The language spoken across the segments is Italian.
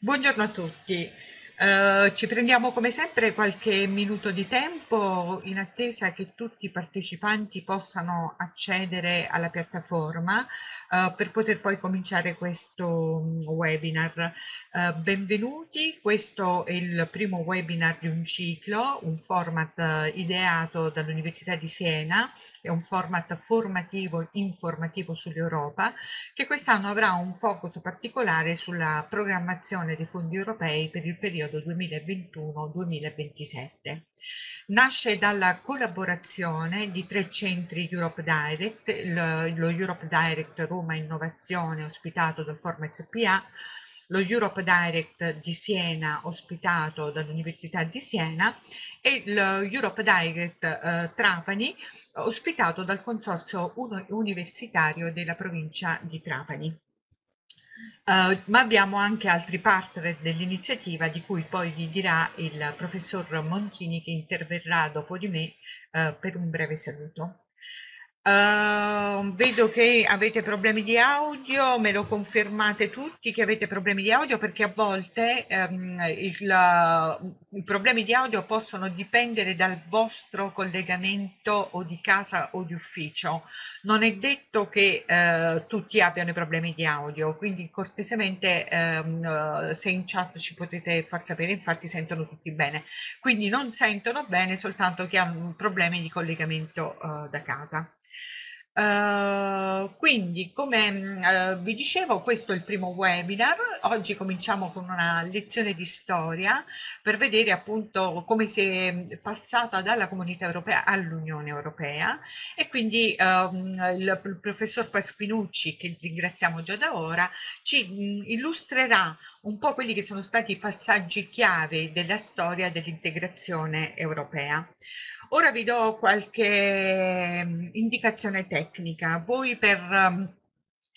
Buongiorno a tutti. Eh, ci prendiamo come sempre qualche minuto di tempo in attesa che tutti i partecipanti possano accedere alla piattaforma uh, per poter poi cominciare questo mm, webinar. Uh, benvenuti, questo è il primo webinar di un ciclo, un format ideato dall'Università di Siena, è un format formativo informativo sull'Europa che quest'anno avrà un focus particolare sulla programmazione dei fondi europei per il periodo periodo 2021-2027. Nasce dalla collaborazione di tre centri Europe Direct, lo Europe Direct Roma Innovazione ospitato dal Forma SPA, lo Europe Direct di Siena ospitato dall'Università di Siena e lo Europe Direct eh, Trapani ospitato dal Consorzio Universitario della provincia di Trapani. Uh, ma abbiamo anche altri partner dell'iniziativa di cui poi vi dirà il professor Montini che interverrà dopo di me uh, per un breve saluto. Uh, vedo che avete problemi di audio, me lo confermate tutti che avete problemi di audio perché a volte um, il, la, i problemi di audio possono dipendere dal vostro collegamento o di casa o di ufficio. Non è detto che uh, tutti abbiano problemi di audio, quindi cortesemente um, uh, se in chat ci potete far sapere, infatti sentono tutti bene. Quindi non sentono bene soltanto chi ha problemi di collegamento eh, da casa. Uh, quindi, come uh, vi dicevo, questo è il primo webinar. Oggi cominciamo con una lezione di storia per vedere appunto come si è mm, passata dalla comunità europea all'Unione Europea e quindi um, il, il professor Pasquinucci, che ringraziamo già da ora, ci mh, mm, illustrerà un po' quelli che sono stati i passaggi chiave della storia dell'integrazione europea. Ora vi do qualche mm, indicazione tecnica. Voi per mm,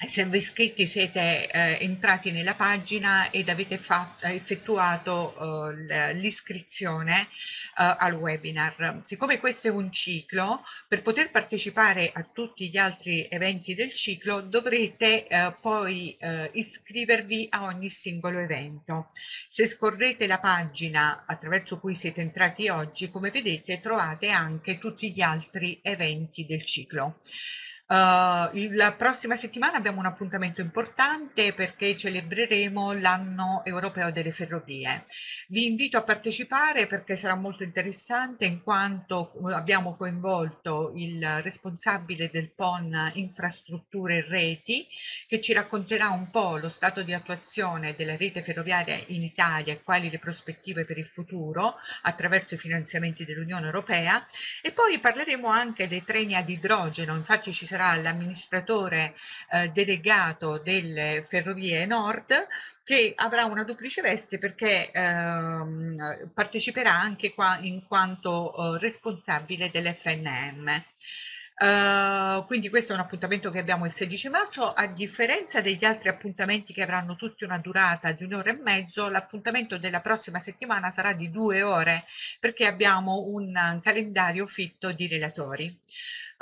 se voi iscritti siete eh, entrati nella pagina ed avete fatto, effettuato eh, l'iscrizione eh, al webinar. Siccome questo è un ciclo, per poter partecipare a tutti gli altri eventi del ciclo dovrete eh, poi eh, iscrivervi a ogni singolo evento. Se scorrete la pagina attraverso cui siete entrati oggi, come vedete trovate anche tutti gli altri eventi del ciclo. Uh, la prossima settimana abbiamo un appuntamento importante perché celebreremo l'anno europeo delle ferrovie. Vi invito a partecipare perché sarà molto interessante in quanto abbiamo coinvolto il responsabile del PON Infrastrutture e Reti che ci racconterà un po' lo stato di attuazione della rete ferroviaria in Italia e quali le prospettive per il futuro attraverso i finanziamenti dell'Unione Europea e poi parleremo anche dei treni ad idrogeno, infatti ci sarà tra l'amministratore eh, delegato delle Ferrovie Nord che avrà una duplice veste perché ehm, parteciperà anche qua in quanto eh, responsabile dell'FNM. Uh, eh, quindi questo è un appuntamento che abbiamo il 16 marzo, a differenza degli altri appuntamenti che avranno tutti una durata di un'ora e mezzo, l'appuntamento della prossima settimana sarà di due ore perché abbiamo un calendario fitto di relatori.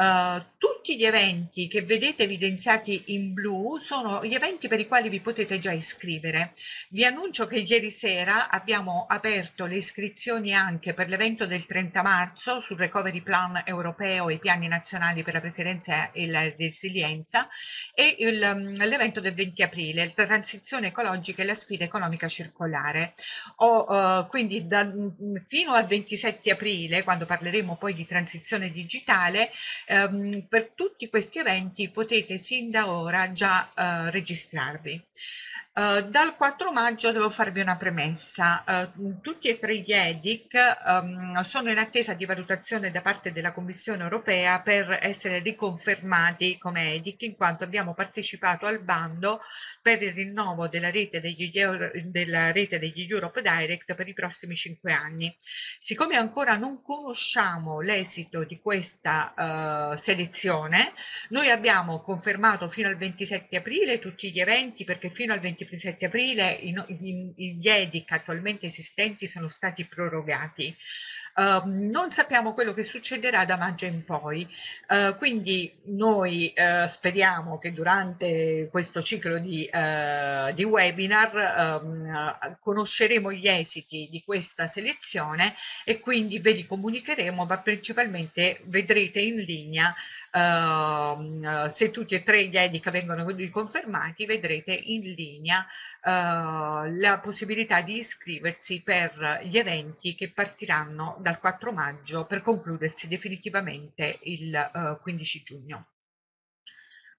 Uh, tutti gli eventi che vedete evidenziati in blu sono gli eventi per i quali vi potete già iscrivere. Vi annuncio che ieri sera abbiamo aperto le iscrizioni anche per l'evento del 30 marzo sul recovery plan europeo e i piani nazionali per la presidenza e la resilienza e mm, l'evento del 20 aprile, la transizione ecologica e la sfida economica circolare. O, uh, quindi da, mm, fino al 27 aprile, quando parleremo poi di transizione digitale, Ehm, per tutti questi eventi potete sin da ora già eh, registrarvi. Eh, dal 4 maggio devo farvi una premessa. Uh, tutti e tre gli EDIC um, sono in attesa di valutazione da parte della Commissione europea per essere riconfermati come EDIC in quanto abbiamo partecipato al bando per il rinnovo della rete degli, Euro, della rete degli Europe Direct per i prossimi cinque anni. Siccome ancora non conosciamo l'esito di questa uh, selezione, noi abbiamo confermato fino al 27 aprile tutti gli eventi perché fino al 27 27 aprile, i, i, i, gli EDIC attualmente esistenti sono stati prorogati Ehm, non sappiamo quello che succederà da maggio in poi, uh, quindi noi uh, speriamo che durante questo ciclo di, di webinar um, conosceremo gli esiti di questa selezione e quindi ve li comunicheremo, ma principalmente vedrete in linea se tutti e tre gli EDICA vengono riconfermati, vedrete in linea la possibilità di iscriversi per gli eventi che partiranno da dal 4 maggio per concludersi definitivamente il uh, eh, 15 giugno.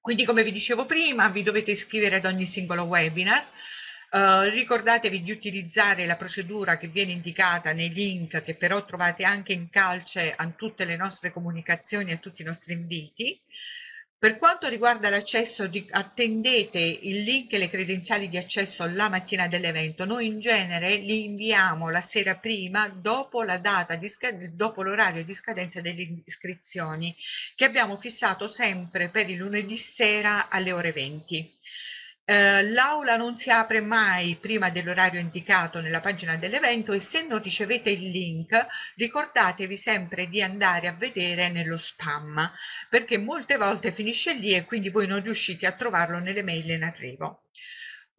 Quindi come vi dicevo prima vi dovete iscrivere ad ogni singolo webinar, uh, ricordatevi di utilizzare la procedura che viene indicata nei link che però trovate anche in calce a tutte le nostre comunicazioni e a tutti i nostri inviti. Per quanto riguarda l'accesso, attendete il link e le credenziali di accesso la mattina dell'evento. Noi in genere li inviamo la sera prima, dopo l'orario di, di scadenza delle iscrizioni, che abbiamo fissato sempre per il lunedì sera alle ore 20. Eh, l'aula non si apre mai prima dell'orario indicato nella pagina dell'evento e se non ricevete il link ricordatevi sempre di andare a vedere nello spam perché molte volte finisce lì e quindi voi non riuscite a trovarlo nelle mail in arrivo.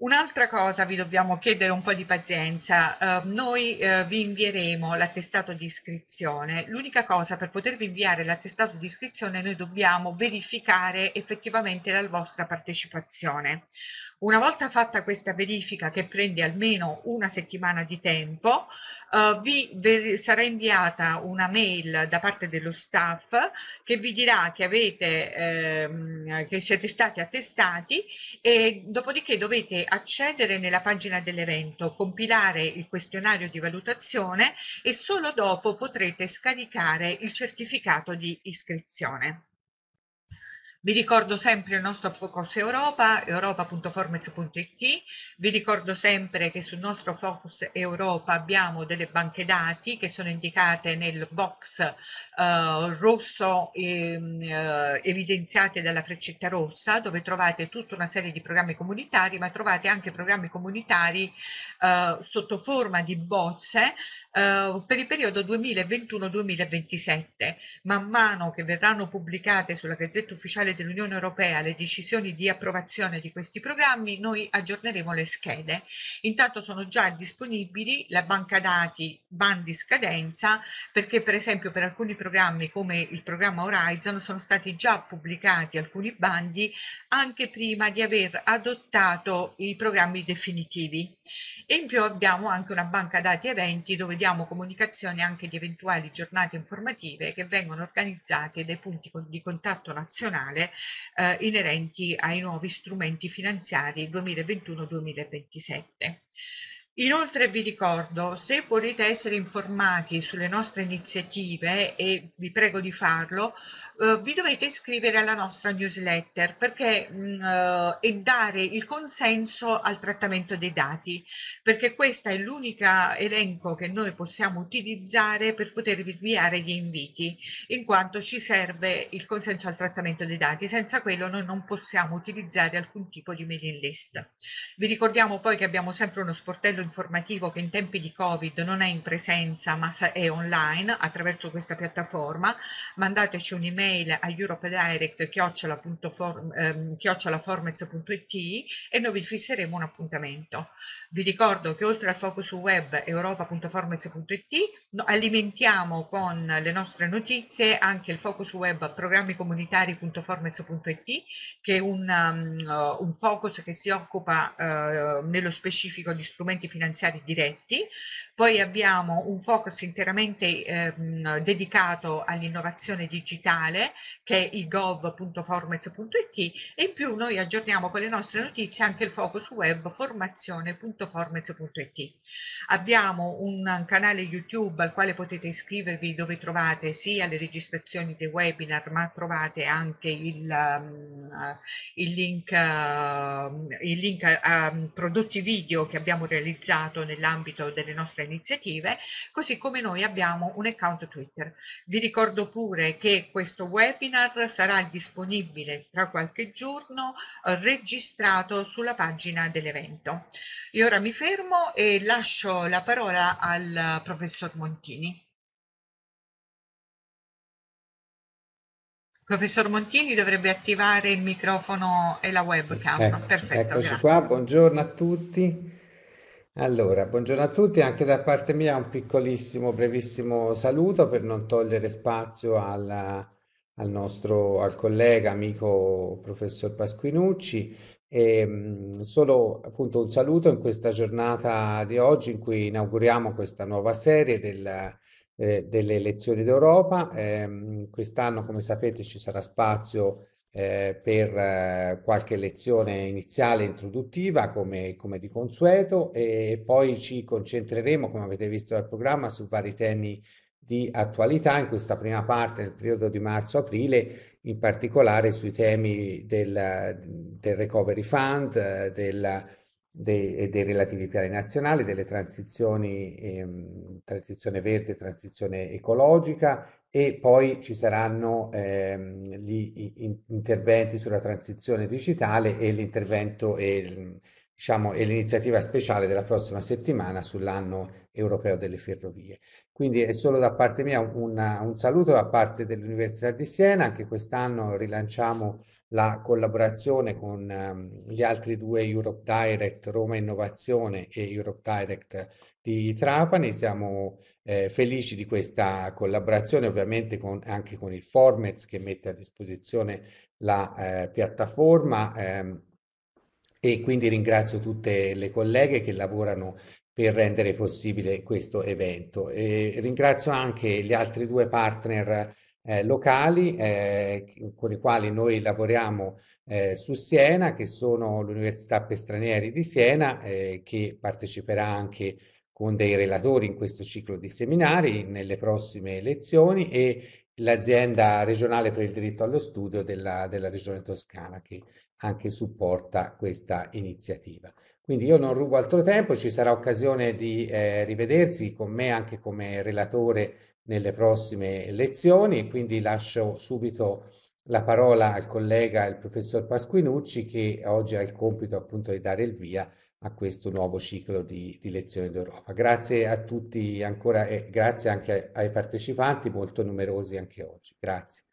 Un'altra cosa vi dobbiamo chiedere un po' di pazienza, eh, noi eh, vi invieremo l'attestato di iscrizione, l'unica cosa per potervi inviare l'attestato di iscrizione noi dobbiamo verificare effettivamente la vostra partecipazione. Una volta fatta questa verifica che prende almeno una settimana di tempo, eh, vi sarà inviata una mail da parte dello staff che vi dirà che, avete, ehm, che siete stati attestati e dopodiché dovete accedere nella pagina dell'evento, compilare il questionario di valutazione e solo dopo potrete scaricare il certificato di iscrizione. Vi ricordo sempre il nostro Focus Europa, europa.formez.it, vi ricordo sempre che sul nostro Focus Europa abbiamo delle banche dati che sono indicate nel box eh, rosso ehm, eh, evidenziate dalla freccetta rossa dove trovate tutta una serie di programmi comunitari ma trovate anche programmi comunitari eh, sotto forma di bozze eh, per il periodo 2021-2027. Man mano che verranno pubblicate sulla Gazzetta Ufficiale Ambientale dell'Unione Europea le decisioni di approvazione di questi programmi, noi aggiorneremo le schede. Intanto sono già disponibili la banca dati bandi scadenza perché per esempio per alcuni programmi come il programma Horizon sono stati già pubblicati alcuni bandi anche prima di aver adottato i programmi definitivi. E in più abbiamo anche una banca dati eventi dove diamo comunicazione anche di eventuali giornate informative che vengono organizzate dai punti di contatto nazionale regole eh, inerenti ai nuovi strumenti finanziari 2021-2027. Inoltre vi ricordo, se volete essere informati sulle nostre iniziative, e vi prego di farlo, eh, vi dovete iscrivere alla nostra newsletter perché, mh, mm, eh, e dare il consenso al trattamento dei dati, perché questo è l'unico elenco che noi possiamo utilizzare per potervi inviare gli inviti, in quanto ci serve il consenso al trattamento dei dati, senza quello noi non possiamo utilizzare alcun tipo di mailing list. Vi ricordiamo poi che abbiamo sempre uno sportello informativo che in tempi di Covid non è in presenza ma è online attraverso questa piattaforma, mandateci un'email mail a europedirect.chiocciolaformez.it ehm, e noi vi fisseremo un appuntamento. Vi ricordo che oltre al focus web europa.formez.it alimentiamo con le nostre notizie anche il focus web programmicomunitari.formez.it che è un, um, un, focus che si occupa uh, nello specifico di strumenti finanziari diretti. Poi abbiamo un focus interamente um, dedicato all'innovazione digitale www.gov.it che è il gov.formez.it e in più noi aggiorniamo con le nostre notizie anche il focus web formazione.formez.it. Abbiamo un canale YouTube al quale potete iscrivervi dove trovate sia le registrazioni dei webinar ma trovate anche il, ehm, il link, ehm, il link a, ehm, a prodotti video che abbiamo realizzato nell'ambito delle nostre iniziative, così come noi abbiamo un account Twitter. Vi ricordo pure che questo questo webinar sarà disponibile tra qualche giorno eh, registrato sulla pagina dell'evento. Io ora mi fermo e lascio la parola al professor Montini. Professor Montini dovrebbe attivare il microfono e la webcam. Sì, ecco, Perfetto. Eccoci grazie. qua, buongiorno a tutti. Allora, buongiorno a tutti, anche da parte mia un piccolissimo, brevissimo saluto per non togliere spazio alla, al nostro al collega, amico professor Pasquinucci. E, solo appunto un saluto in questa giornata di oggi in cui inauguriamo questa nuova serie del, eh, delle lezioni d'Europa. Eh, quest'anno, come sapete, ci sarà spazio eh, per eh, qualche lezione iniziale introduttiva come, come di consueto e poi ci concentreremo, come avete visto dal programma, su vari temi di attualità in questa prima parte, del periodo di marzo-aprile, in particolare sui temi del, del Recovery Fund, del, dei, dei, relativi piani nazionali, delle transizioni, ehm, transizione verde, transizione ecologica e poi ci saranno ehm, gli interventi sulla transizione digitale e l'intervento e diciamo, è l'iniziativa speciale della prossima settimana sull'anno europeo delle ferrovie. Quindi è solo da parte mia una, un saluto da parte dell'Università di Siena, anche quest'anno rilanciamo la collaborazione con um, gli altri due Europe Direct Roma Innovazione e Europe Direct di Trapani, siamo eh, felici di questa collaborazione ovviamente con, anche con il Formez che mette a disposizione la eh, piattaforma. Ehm, e quindi ringrazio tutte le colleghe che lavorano per rendere possibile questo evento. E ringrazio anche gli altri due partner eh, locali eh, con i quali noi lavoriamo eh, su Siena, che sono l'Università per Stranieri di Siena, eh, che parteciperà anche con dei relatori in questo ciclo di seminari nelle prossime lezioni e l'azienda regionale per il diritto allo studio della, della regione toscana che anche supporta questa iniziativa. Quindi io non rubo altro tempo, ci sarà occasione di eh, rivedersi con me anche come relatore nelle prossime lezioni e quindi lascio subito la parola al collega, il professor Pasquinucci, che oggi ha il compito appunto di dare il via a questo nuovo ciclo di, di lezioni d'Europa. Grazie a tutti ancora e grazie anche ai partecipanti, molto numerosi anche oggi. Grazie.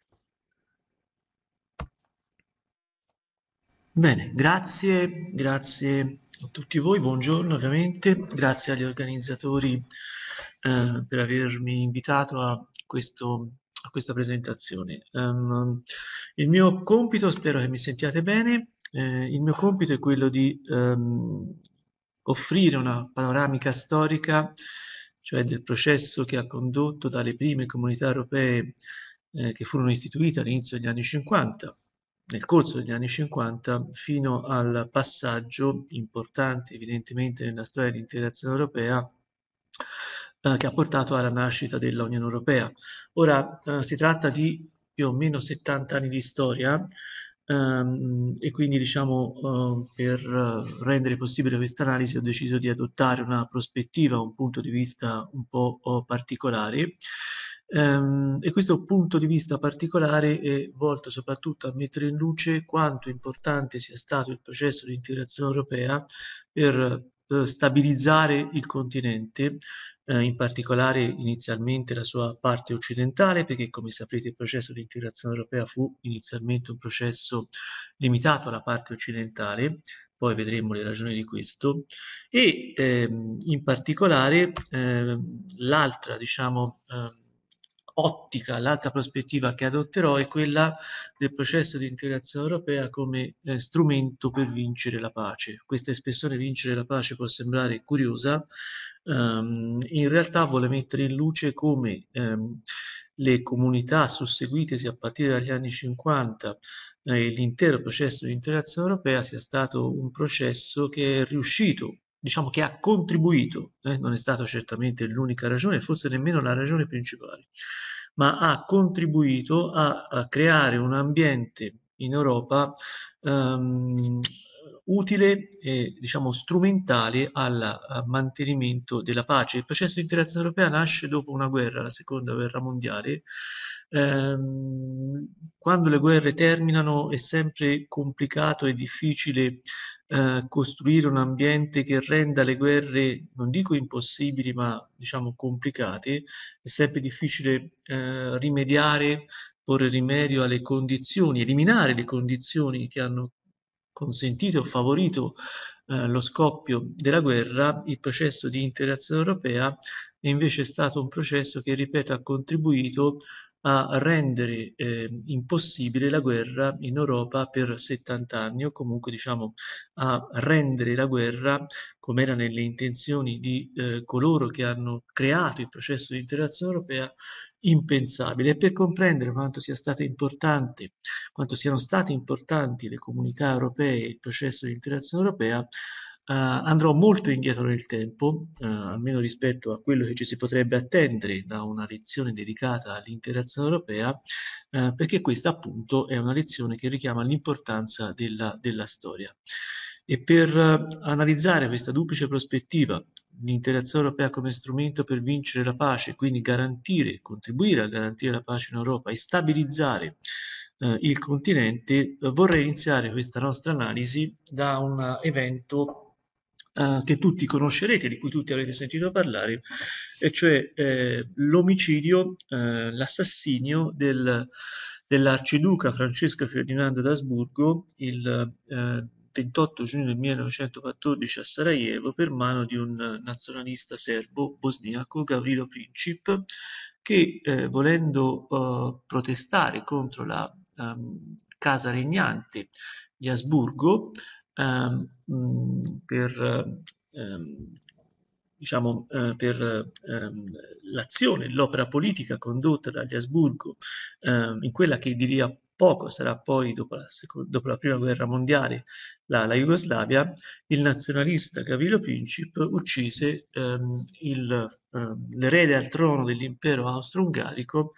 Bene, grazie, grazie a tutti voi, buongiorno ovviamente, grazie agli organizzatori eh, per avermi invitato a, questo, a questa presentazione. Um, il mio compito, spero che mi sentiate bene, eh, il mio compito è quello di um, offrire una panoramica storica, cioè del processo che ha condotto dalle prime comunità europee eh, che furono istituite all'inizio degli anni 50 nel corso degli anni 50 fino al passaggio importante evidentemente nella storia di integrazione europea eh, che ha portato alla nascita dell'Unione Europea. Ora eh, si tratta di più o meno 70 anni di storia ehm, e quindi diciamo eh, per eh, rendere possibile questa analisi ho deciso di adottare una prospettiva, un punto di vista un po' oh, particolare Ehm, e questo punto di vista particolare è volto soprattutto a mettere in luce quanto importante sia stato il processo di integrazione europea per eh, stabilizzare il continente, eh, in particolare inizialmente la sua parte occidentale, perché come saprete il processo di integrazione europea fu inizialmente un processo limitato alla parte occidentale, poi vedremo le ragioni di questo, e ehm, in particolare ehm, l'altra, diciamo, ehm, ottica, l'altra prospettiva che adotterò è quella del processo di integrazione europea come eh, strumento per vincere la pace. Questa espressione vincere la pace può sembrare curiosa, ehm, in realtà vuole mettere in luce come ehm, le comunità susseguitesi a partire dagli anni 50 eh, l'intero processo di integrazione europea sia stato un processo che è riuscito diciamo che ha contribuito, eh, non è stata certamente l'unica ragione, forse nemmeno la ragione principale, ma ha contribuito a, a creare un ambiente in Europa ehm, utile e diciamo strumentale al, mantenimento della pace. Il processo di integrazione europea nasce dopo una guerra, la seconda guerra mondiale. Ehm, quando le guerre terminano è sempre complicato e difficile eh, costruire un ambiente che renda le guerre, non dico impossibili, ma diciamo complicate, è sempre difficile eh, rimediare, porre rimedio alle condizioni, eliminare le condizioni che hanno consentito o favorito eh, lo scoppio della guerra, il processo di integrazione europea è invece stato un processo che, ripeto, ha contribuito a rendere eh, impossibile la guerra in Europa per 70 anni o comunque diciamo a rendere la guerra come era nelle intenzioni di eh, coloro che hanno creato il processo di integrazione europea impensabile e per comprendere quanto sia stata importante quanto siano state importanti le comunità europee e il processo di integrazione europea Ah, andrò molto indietro nel tempo, ah, almeno rispetto a quello che ci si potrebbe attendere da una lezione dedicata all'interazione europea, ah, perché questa appunto è una lezione che richiama l'importanza della, della storia. E per analizzare questa duplice prospettiva, l'interazione europea come strumento per vincere la pace, quindi garantire, contribuire a garantire la pace in Europa e stabilizzare eh, il continente, eh, vorrei iniziare questa nostra analisi da un evento eh, che tutti conoscerete, di cui tutti avete sentito parlare, e cioè eh, l'omicidio, eh, l'assassinio del, dell'arciduca Francesco Ferdinando d'Asburgo il 28 eh, giugno del 1914 a Sarajevo per mano di un nazionalista serbo bosniaco, Gavrilo Princip, che eh, volendo protestare contro la um, casa regnante di Asburgo, Ehm, per ehm, diciamo, eh, per ehm, l'azione, l'opera politica condotta dagli Asburgo, ehm, in quella che diria poco sarà poi, dopo la, dopo la prima guerra mondiale, la, la, Jugoslavia, il nazionalista Gavrilo Princip uccise ehm, ehm, l'erede al trono dell'impero austro-ungarico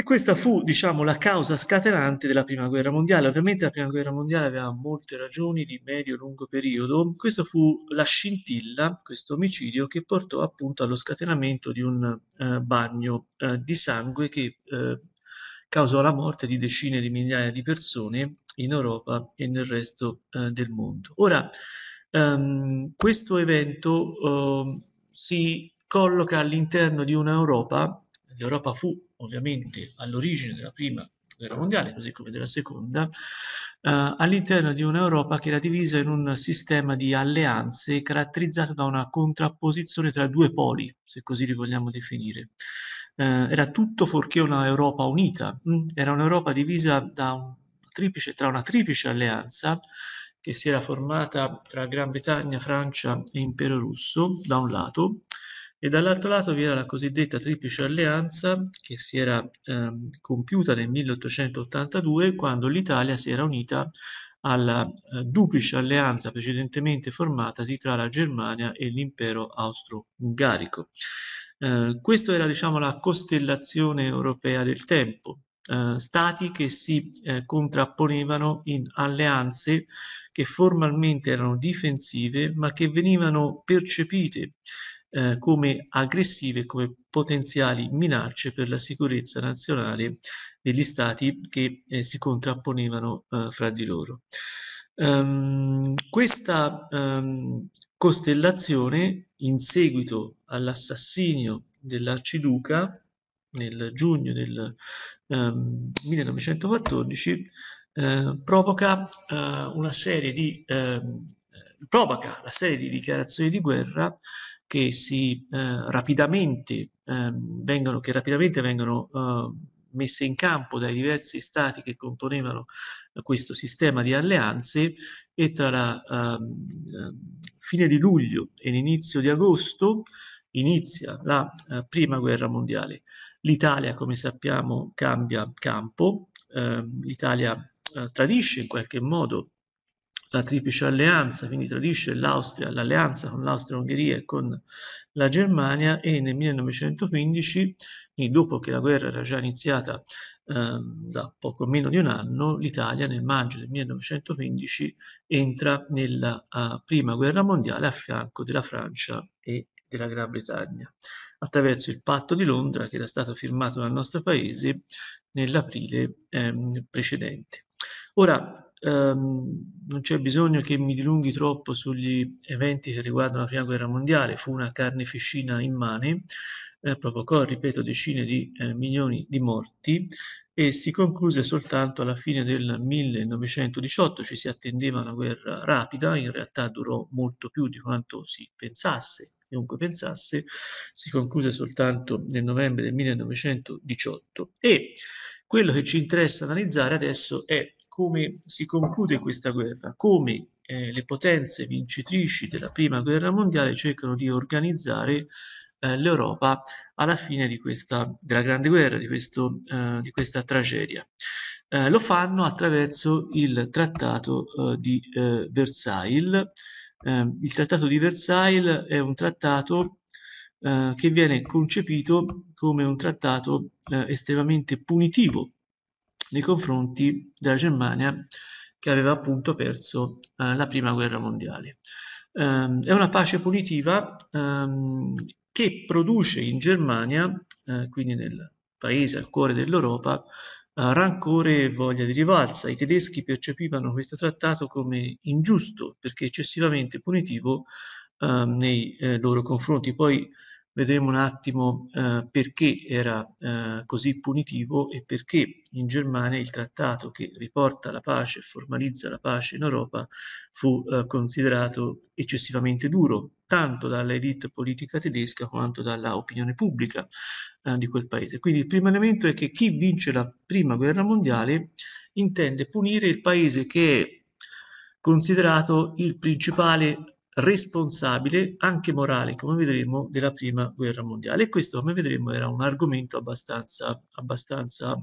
e questa fu, diciamo, la causa scatenante della Prima Guerra Mondiale. Ovviamente la Prima Guerra Mondiale aveva molte ragioni di medio-lungo periodo. Questa fu la scintilla, questo omicidio, che portò appunto allo scatenamento di un eh, bagno eh, di sangue che eh, causò la morte di decine di migliaia di persone in Europa e nel resto eh, del mondo. Ora, ehm, questo evento oh, si colloca all'interno di un'Europa l'Europa fu ovviamente all'origine della prima guerra mondiale, così come della seconda, eh, all'interno di un'Europa che era divisa in un sistema di alleanze caratterizzato da una contrapposizione tra due poli, se così li vogliamo definire. Eh, era tutto forché un'Europa unita, hm? era un'Europa divisa un triplice, tra una triplice alleanza che si era formata tra Gran Bretagna, Francia e Impero Russo, da un lato, e dall'altro lato vi era la cosiddetta Triplice Alleanza che si era ehm, compiuta nel 1882 quando l'Italia si era unita alla eh, duplice alleanza precedentemente formatasi tra la Germania e l'impero austro-ungarico. Eh, questa era diciamo, la costellazione europea del tempo, eh, stati che si eh, contrapponevano in alleanze che formalmente erano difensive ma che venivano percepite eh, come aggressive come potenziali minacce per la sicurezza nazionale degli stati che eh, si contrapponevano eh, fra di loro. Um, questa um, costellazione, in seguito all'assassinio dell'arciduca nel giugno del um, ehm, 1914, eh, provoca eh, una serie di provoca la serie di dichiarazioni di guerra che, si, eh, rapidamente, ehm, vengono, che rapidamente vengono ehm, messe in campo dai diversi stati che componevano questo sistema di alleanze e tra la uh, fine di luglio e l'inizio di agosto inizia la uh, prima guerra mondiale. L'Italia, come sappiamo, cambia campo, uh, l'Italia eh, tradisce in qualche modo la triplice alleanza, quindi tradisce l'Austria, l'alleanza con l'Austria-Ungheria e con la Germania e nel 1915, quindi dopo che la guerra era già iniziata eh, da poco meno di un anno, l'Italia nel maggio del 1915 entra nella uh, prima guerra mondiale a fianco della Francia e della Gran Bretagna, attraverso il patto di Londra che era stato firmato dal nostro paese nell'aprile ehm, precedente. Ora, ehm, non c'è bisogno che mi dilunghi troppo sugli eventi che riguardano la prima guerra mondiale, fu una carneficina immane, eh, provocò, ripeto, decine di eh, milioni di morti e si concluse soltanto alla fine del 1918, ci si attendeva una guerra rapida, in realtà durò molto più di quanto si pensasse, chiunque pensasse, si concluse soltanto nel novembre del 1918 e quello che ci interessa analizzare adesso è come si conclude questa guerra, come eh, le potenze vincitrici della prima guerra mondiale cercano di organizzare eh, l'Europa alla fine di questa, della grande guerra, di, questo, eh, di questa tragedia. Eh, lo fanno attraverso il trattato eh, di eh, Versailles. Ehm, il trattato di Versailles è un trattato che viene concepito come un trattato estremamente punitivo nei confronti della Germania che aveva appunto perso eh, la prima guerra mondiale. Um, è una pace punitiva um, che produce in Germania, eh, quindi nel paese al cuore dell'Europa, Uh, rancore e voglia di rivalsa. I tedeschi percepivano questo trattato come ingiusto perché eccessivamente punitivo uh, nei eh, loro confronti. Poi Vedremo un attimo eh, perché era eh, così punitivo e perché in Germania il trattato che riporta la pace e formalizza la pace in Europa fu eh, considerato eccessivamente duro, tanto dall'elite politica tedesca quanto dalla opinione pubblica eh, di quel paese. Quindi il primo elemento è che chi vince la prima guerra mondiale intende punire il paese che è considerato il principale responsabile, anche morale, come vedremo, della prima guerra mondiale. E questo, come vedremo, era un argomento abbastanza, abbastanza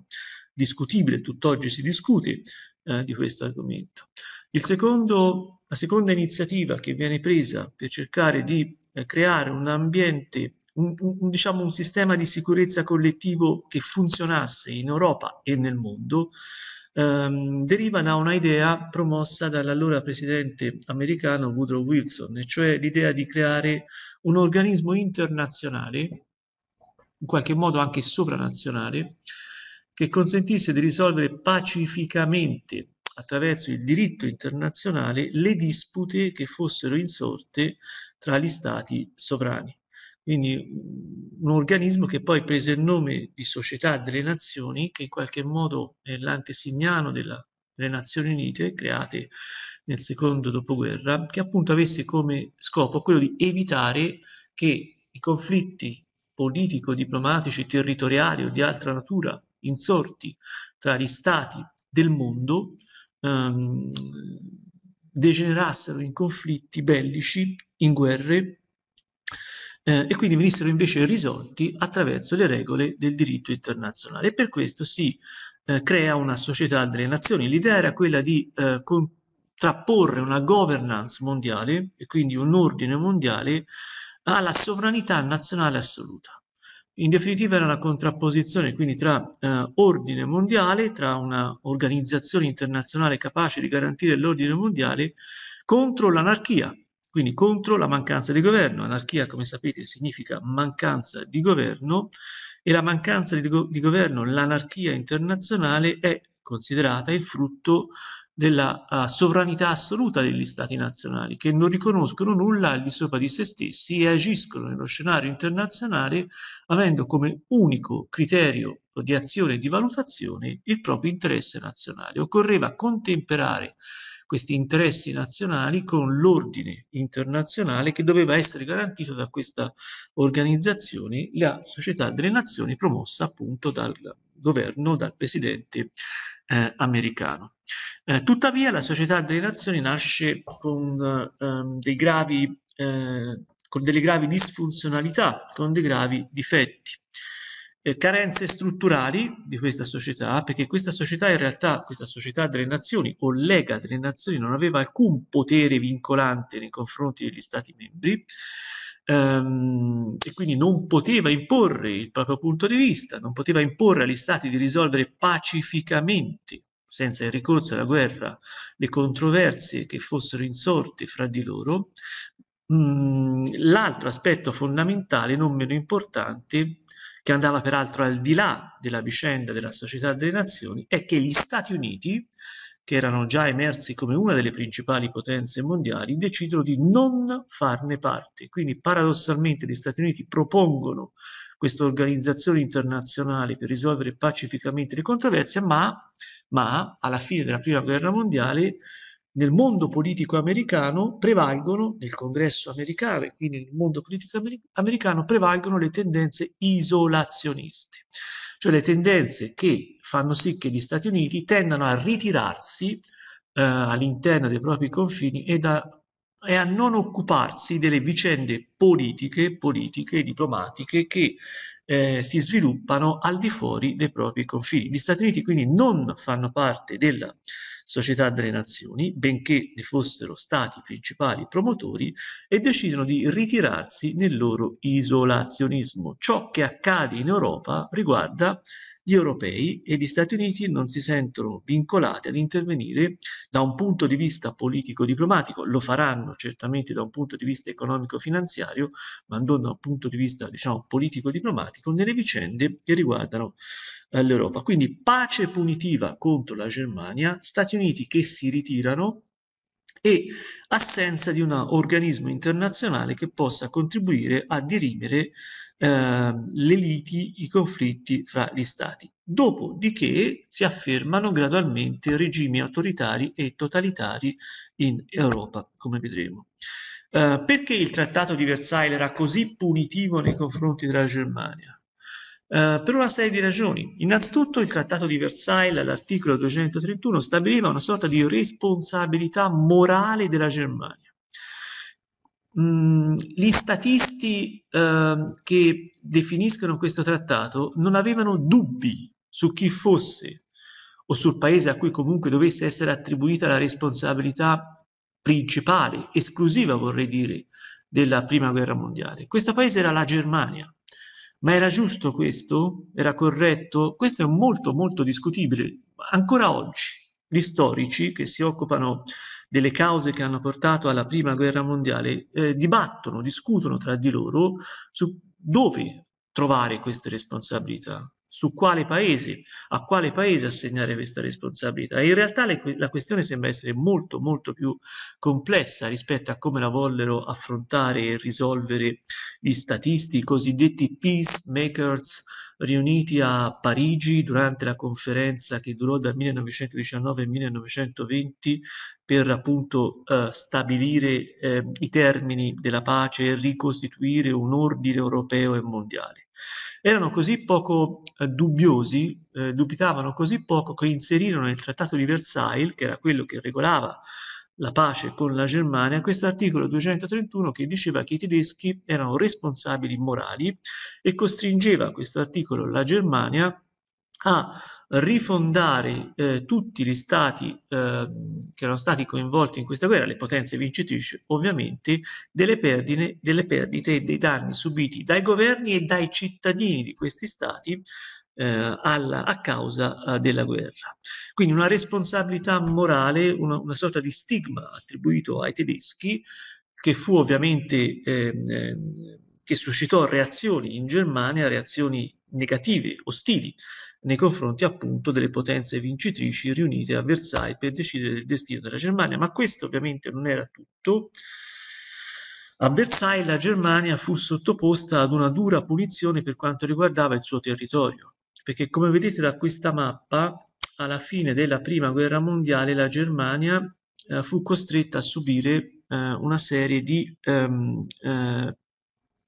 discutibile, tutt'oggi si discute eh, di questo argomento. Secondo, la seconda iniziativa che viene presa per cercare di eh, creare un ambiente, un, un, diciamo un sistema di sicurezza collettivo che funzionasse in Europa e nel mondo, ehm, deriva da un'idea promossa dall'allora presidente americano Woodrow Wilson, e cioè l'idea di creare un organismo internazionale, in qualche modo anche sovranazionale, che consentisse di risolvere pacificamente attraverso il diritto internazionale le dispute che fossero insorte tra gli stati sovrani. Quindi mhmm, un organismo che poi prese il nome di Società delle Nazioni, che in qualche modo è l'antesignano della, delle Nazioni Unite, create nel secondo dopoguerra, che appunto avesse come scopo quello di evitare che i conflitti politico, diplomatici, territoriali o di altra natura insorti tra gli stati del mondo ehm, degenerassero in conflitti bellici, in guerre eh, e quindi venissero invece risolti attraverso le regole del diritto internazionale. E per questo si eh, crea una società delle nazioni. L'idea era quella di eh, contrapporre una governance mondiale e quindi un ordine mondiale alla sovranità nazionale assoluta. In definitiva era una contrapposizione quindi tra eh, ordine mondiale, tra un'organizzazione internazionale capace di garantire l'ordine mondiale, contro l'anarchia, quindi contro la mancanza di governo. Anarchia, come sapete, significa mancanza di governo e la mancanza di, go di governo, l'anarchia internazionale è considerata il frutto della uh, sovranità assoluta degli stati nazionali che non riconoscono nulla al di sopra di se stessi e agiscono nello scenario internazionale avendo come unico criterio di azione e di valutazione il proprio interesse nazionale. Occorreva contemperare questi interessi nazionali con l'ordine internazionale che doveva essere garantito da questa organizzazione, la Società delle Nazioni promossa appunto dal governo, dal presidente eh, americano. Eh, tuttavia la Società delle Nazioni nasce con, ehm, dei gravi, eh, con delle gravi disfunzionalità, con dei gravi difetti. Eh, carenze strutturali di questa società, perché questa società in realtà, questa società delle nazioni o Lega delle nazioni non aveva alcun potere vincolante nei confronti degli stati membri ehm, e quindi non poteva imporre il proprio punto di vista, non poteva imporre agli stati di risolvere pacificamente senza il ricorso alla guerra, le controversie che fossero insorte fra di loro, mm, L'altro aspetto fondamentale, non meno importante, che andava peraltro al di là della vicenda della Società delle Nazioni, è che gli Stati Uniti, che erano già emersi come una delle principali potenze mondiali, decidono di non farne parte. Quindi paradossalmente gli Stati Uniti propongono questa organizzazione internazionale per risolvere pacificamente le controversie, ma, ma alla fine della Prima Guerra Mondiale nel mondo politico americano prevalgono, nel congresso americano e quindi nel mondo politico americano, prevalgono le tendenze isolazioniste, cioè le tendenze che fanno sì che gli Stati Uniti tendano a ritirarsi eh, all'interno dei propri confini e a e a non occuparsi delle vicende politiche, politiche e diplomatiche che eh, si sviluppano al di fuori dei propri confini. Gli Stati Uniti quindi non fanno parte della Società delle Nazioni, benché ne fossero stati i principali promotori, e decidono di ritirarsi nel loro isolazionismo. Ciò che accade in Europa riguarda gli europei e gli Stati Uniti non si sentono vincolati ad intervenire da un punto di vista politico-diplomatico, lo faranno certamente da un punto di vista economico-finanziario, ma non da un punto di vista diciamo, politico-diplomatico nelle vicende che riguardano eh, l'Europa. Quindi pace punitiva contro la Germania, Stati Uniti che si ritirano e assenza di un organismo internazionale che possa contribuire a dirimere eh, le liti, i conflitti fra gli stati. Dopodiché si affermano gradualmente regimi autoritari e totalitari in Europa, come vedremo. Eh, perché il Trattato di Versailles era così punitivo nei confronti della Germania? Eh, per una serie di ragioni. Innanzitutto il Trattato di Versailles, all'articolo 231, stabiliva una sorta di responsabilità morale della Germania. Mm, gli statisti eh, che definiscono questo trattato non avevano dubbi su chi fosse o sul paese a cui comunque dovesse essere attribuita la responsabilità principale, esclusiva vorrei dire, della prima guerra mondiale. Questo paese era la Germania ma era giusto questo? Era corretto? Questo è molto molto discutibile. Ancora oggi gli storici che si occupano delle cause che hanno portato alla prima guerra mondiale eh, dibattono, discutono tra di loro su dove trovare queste responsabilità su quale paese, a quale paese assegnare questa responsabilità. In realtà le, la questione sembra essere molto molto più complessa rispetto a come la vollero affrontare e risolvere gli statisti, i cosiddetti peacemakers riuniti a Parigi durante la conferenza che durò dal 1919 al 1920 per appunto eh, stabilire eh, i termini della pace e ricostituire un ordine europeo e mondiale. Erano così poco eh, dubbiosi, eh, dubitavano così poco che inserirono nel Trattato di Versailles, che era quello che regolava la pace con la Germania, questo articolo 231 che diceva che i tedeschi erano responsabili morali e costringeva questo articolo la Germania a rifondare eh, tutti gli stati eh, che erano stati coinvolti in questa guerra, le potenze vincitrici ovviamente, delle, perdine, delle perdite e dei danni subiti dai governi e dai cittadini di questi stati eh, alla, a causa eh, della guerra. Quindi una responsabilità morale, una, una sorta di stigma attribuito ai tedeschi, che fu ovviamente... Ehm, ehm, che suscitò reazioni in Germania, reazioni negative, ostili nei confronti appunto delle potenze vincitrici riunite a Versailles per decidere del destino della Germania. Ma questo ovviamente non era tutto. A Versailles la Germania fu sottoposta ad una dura punizione per quanto riguardava il suo territorio, perché come vedete da questa mappa, alla fine della Prima Guerra Mondiale la Germania eh, fu costretta a subire eh, una serie di ehm, eh,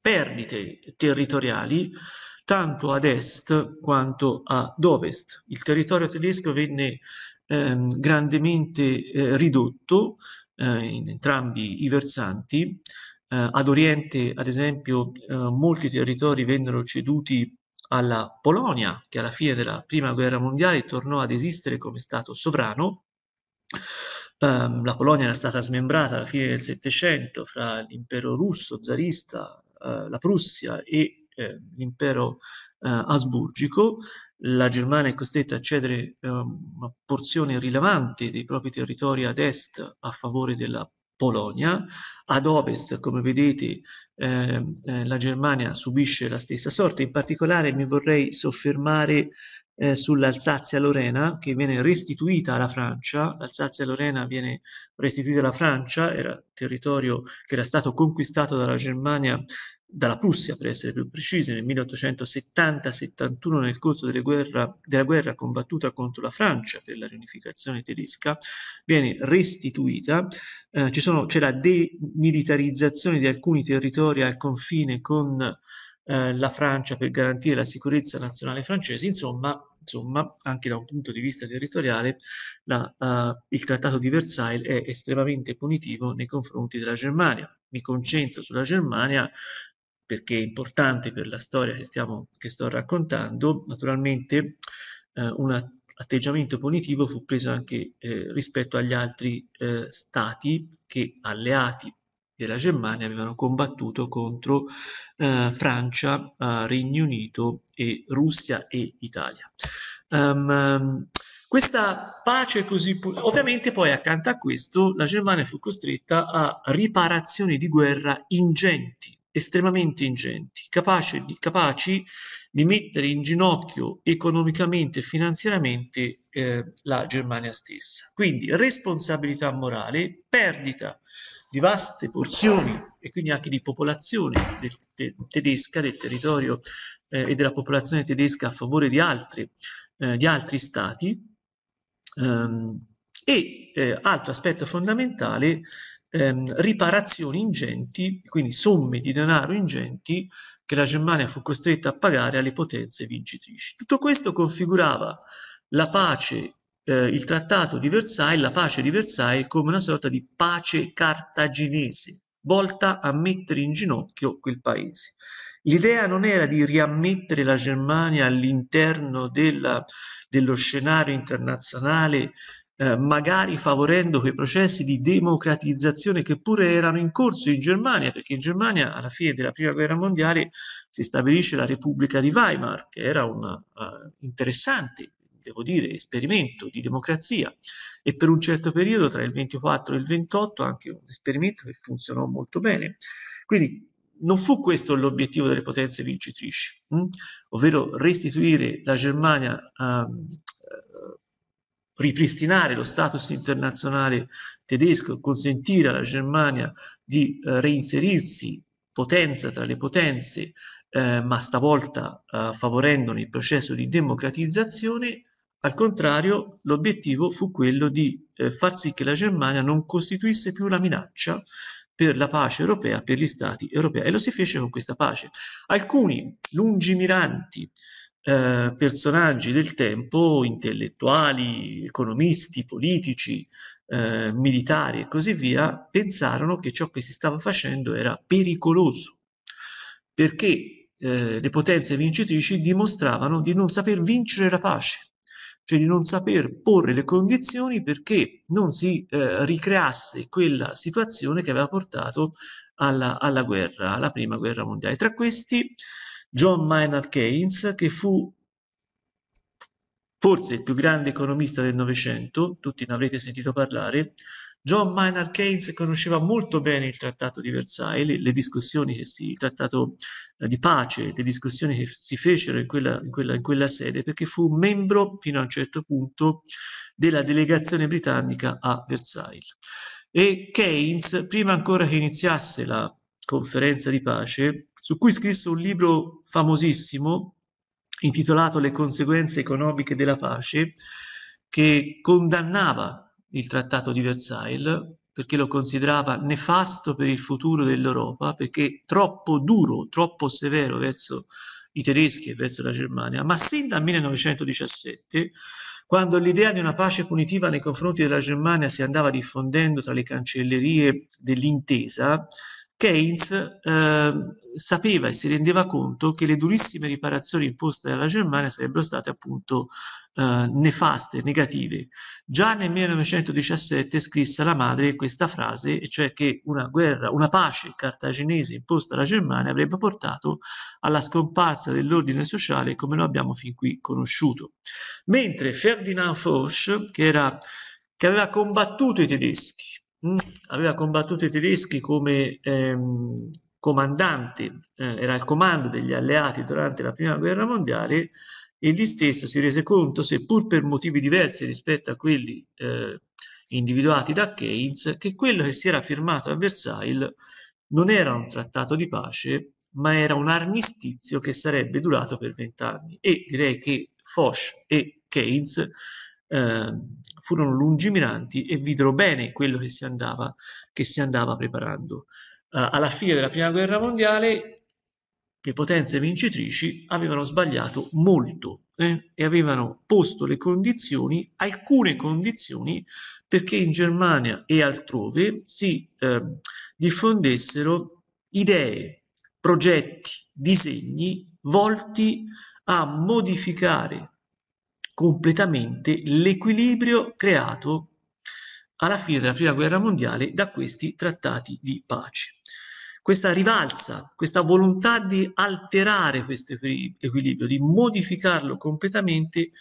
perdite territoriali tanto ad est quanto ad ovest. Il territorio tedesco venne ehm, grandemente eh, ridotto eh, in entrambi i versanti. Eh, ad oriente, ad esempio, eh, molti territori vennero ceduti alla Polonia, che alla fine della Prima Guerra Mondiale tornò ad esistere come Stato sovrano. Um, la Polonia era stata smembrata alla fine del Settecento fra l'impero russo, zarista, uh, la Prussia e eh, l'impero eh, asburgico, la Germania è costretta a cedere una ehm, porzione rilevante dei propri territori ad est a favore della Polonia, ad ovest, come vedete, ehm, eh, la Germania subisce la stessa sorte. In particolare mi vorrei soffermare eh, sull'Alsazia-Lorena che viene restituita alla Francia. L'Alsazia-Lorena viene restituita alla Francia, era territorio che era stato conquistato dalla Germania dalla Prussia, per essere più precisi, nel 1870-71 nel corso guerra, della guerra combattuta contro la Francia per la riunificazione tedesca, viene restituita. Eh, sono, c'è la demilitarizzazione di alcuni territori al confine con eh, la Francia per garantire la sicurezza nazionale francese. Insomma, insomma anche da un punto di vista territoriale, la, uh, il Trattato di Versailles è estremamente punitivo nei confronti della Germania mi concentro sulla Germania, perché è importante per la storia che, stiamo, che sto raccontando, naturalmente eh, un atteggiamento punitivo fu preso anche eh, rispetto agli altri eh, stati che alleati della Germania avevano combattuto contro eh, Francia, eh, Regno Unito e Russia e Italia. Um, questa pace così... Ovviamente poi accanto a questo la Germania fu costretta a riparazioni di guerra ingenti estremamente ingenti, capaci di, capaci di mettere in ginocchio economicamente e finanziariamente eh, la Germania stessa. Quindi responsabilità morale, perdita di vaste porzioni e quindi anche di popolazione del, de, tedesca, del territorio eh, e della popolazione tedesca a favore di altri, eh, di altri stati. Ehm, e eh, altro aspetto fondamentale ehm, riparazioni ingenti, quindi somme di denaro ingenti che la Germania fu costretta a pagare alle potenze vincitrici. Tutto questo configurava la pace, eh, il trattato di Versailles, la pace di Versailles come una sorta di pace cartaginese, volta a mettere in ginocchio quel paese. L'idea non era di riammettere la Germania all'interno della, dello scenario internazionale eh, magari favorendo quei processi di democratizzazione che pure erano in corso in Germania, perché in Germania alla fine della Prima Guerra Mondiale si stabilisce la Repubblica di Weimar, che era un uh, interessante, devo dire, esperimento di democrazia e per un certo periodo, tra il 24 e il 28, anche un esperimento che funzionò molto bene. Quindi non fu questo l'obiettivo delle potenze vincitrici, mh? Hm? ovvero restituire la Germania um, ripristinare lo status internazionale tedesco, consentire alla Germania di eh, reinserirsi potenza tra le potenze, eh, ma stavolta eh, favorendone il processo di democratizzazione, al contrario l'obiettivo fu quello di eh, far sì che la Germania non costituisse più una minaccia per la pace europea, per gli stati europei. E lo si fece con questa pace. Alcuni lungimiranti eh, personaggi del tempo, intellettuali, economisti, politici, eh, militari e così via, pensarono che ciò che si stava facendo era pericoloso, perché eh, le potenze vincitrici dimostravano di non saper vincere la pace, cioè di non saper porre le condizioni perché non si eh, ricreasse quella situazione che aveva portato alla, alla guerra, alla prima guerra mondiale. Tra questi John Maynard Keynes, che fu forse il più grande economista del Novecento, tutti ne avrete sentito parlare, John Maynard Keynes conosceva molto bene il trattato di Versailles, le, le discussioni che si, il trattato eh, di pace, le discussioni che si fecero in quella, in, quella, in quella, sede, perché fu membro fino a un certo punto della delegazione britannica a Versailles. E Keynes, prima ancora che iniziasse la conferenza di pace, su cui scrisse un libro famosissimo intitolato Le conseguenze economiche della pace, che condannava il trattato di Versailles perché lo considerava nefasto per il futuro dell'Europa, perché troppo duro, troppo severo verso i tedeschi e verso la Germania, ma sin dal 1917, quando l'idea di una pace punitiva nei confronti della Germania si andava diffondendo tra le cancellerie dell'intesa, Keynes eh, sapeva e si rendeva conto che le durissime riparazioni imposte dalla Germania sarebbero state appunto eh, nefaste, negative. Già nel 1917 scrisse alla madre questa frase, cioè che una guerra, una pace cartaginese imposta alla Germania avrebbe portato alla scomparsa dell'ordine sociale come lo abbiamo fin qui conosciuto. Mentre Ferdinand Foch, che, era, che aveva combattuto i tedeschi, Mm. aveva combattuto i tedeschi come ehm, comandanti, eh, era al comando degli alleati durante la prima guerra mondiale e egli stesso si rese conto, seppur per motivi diversi rispetto a quelli eh, individuati da Keynes, che quello che si era firmato a Versailles non era un trattato di pace, ma era un armistizio che sarebbe durato per vent'anni. E direi che Foch e Keynes eh, furono lungimiranti e videro bene quello che si andava, che si andava preparando. Eh, alla fine della Prima Guerra Mondiale le potenze vincitrici avevano sbagliato molto eh, e avevano posto le condizioni, alcune condizioni, perché in Germania e altrove si ehm, diffondessero idee, progetti, disegni volti a modificare completamente l'equilibrio creato alla fine della Prima Guerra Mondiale da questi trattati di pace. Questa rivalsa, questa volontà di alterare questo equilibrio, di modificarlo completamente,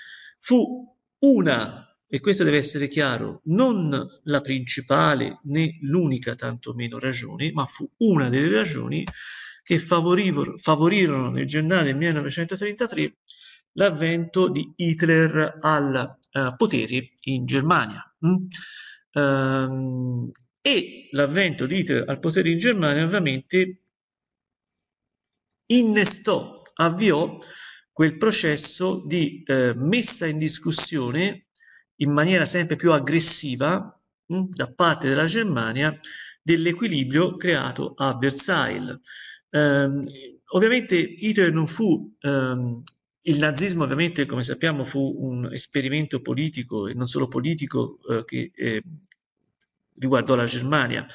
fu una, e questo deve essere chiaro, non la principale né l'unica tantomeno ragione, ma fu una delle ragioni che favorirono nel gennaio del 1933 l'avvento di Hitler al eh, potere in Germania. Mm? Ehm, e l'avvento di Hitler al potere in Germania ovviamente innestò, avviò quel processo di eh, messa in discussione in maniera sempre più aggressiva mh, mm? da parte della Germania dell'equilibrio creato a Versailles. Eh, ovviamente Hitler non fu eh, il nazismo ovviamente, come sappiamo, fu un esperimento politico e non solo politico eh, che eh, riguardò la Germania,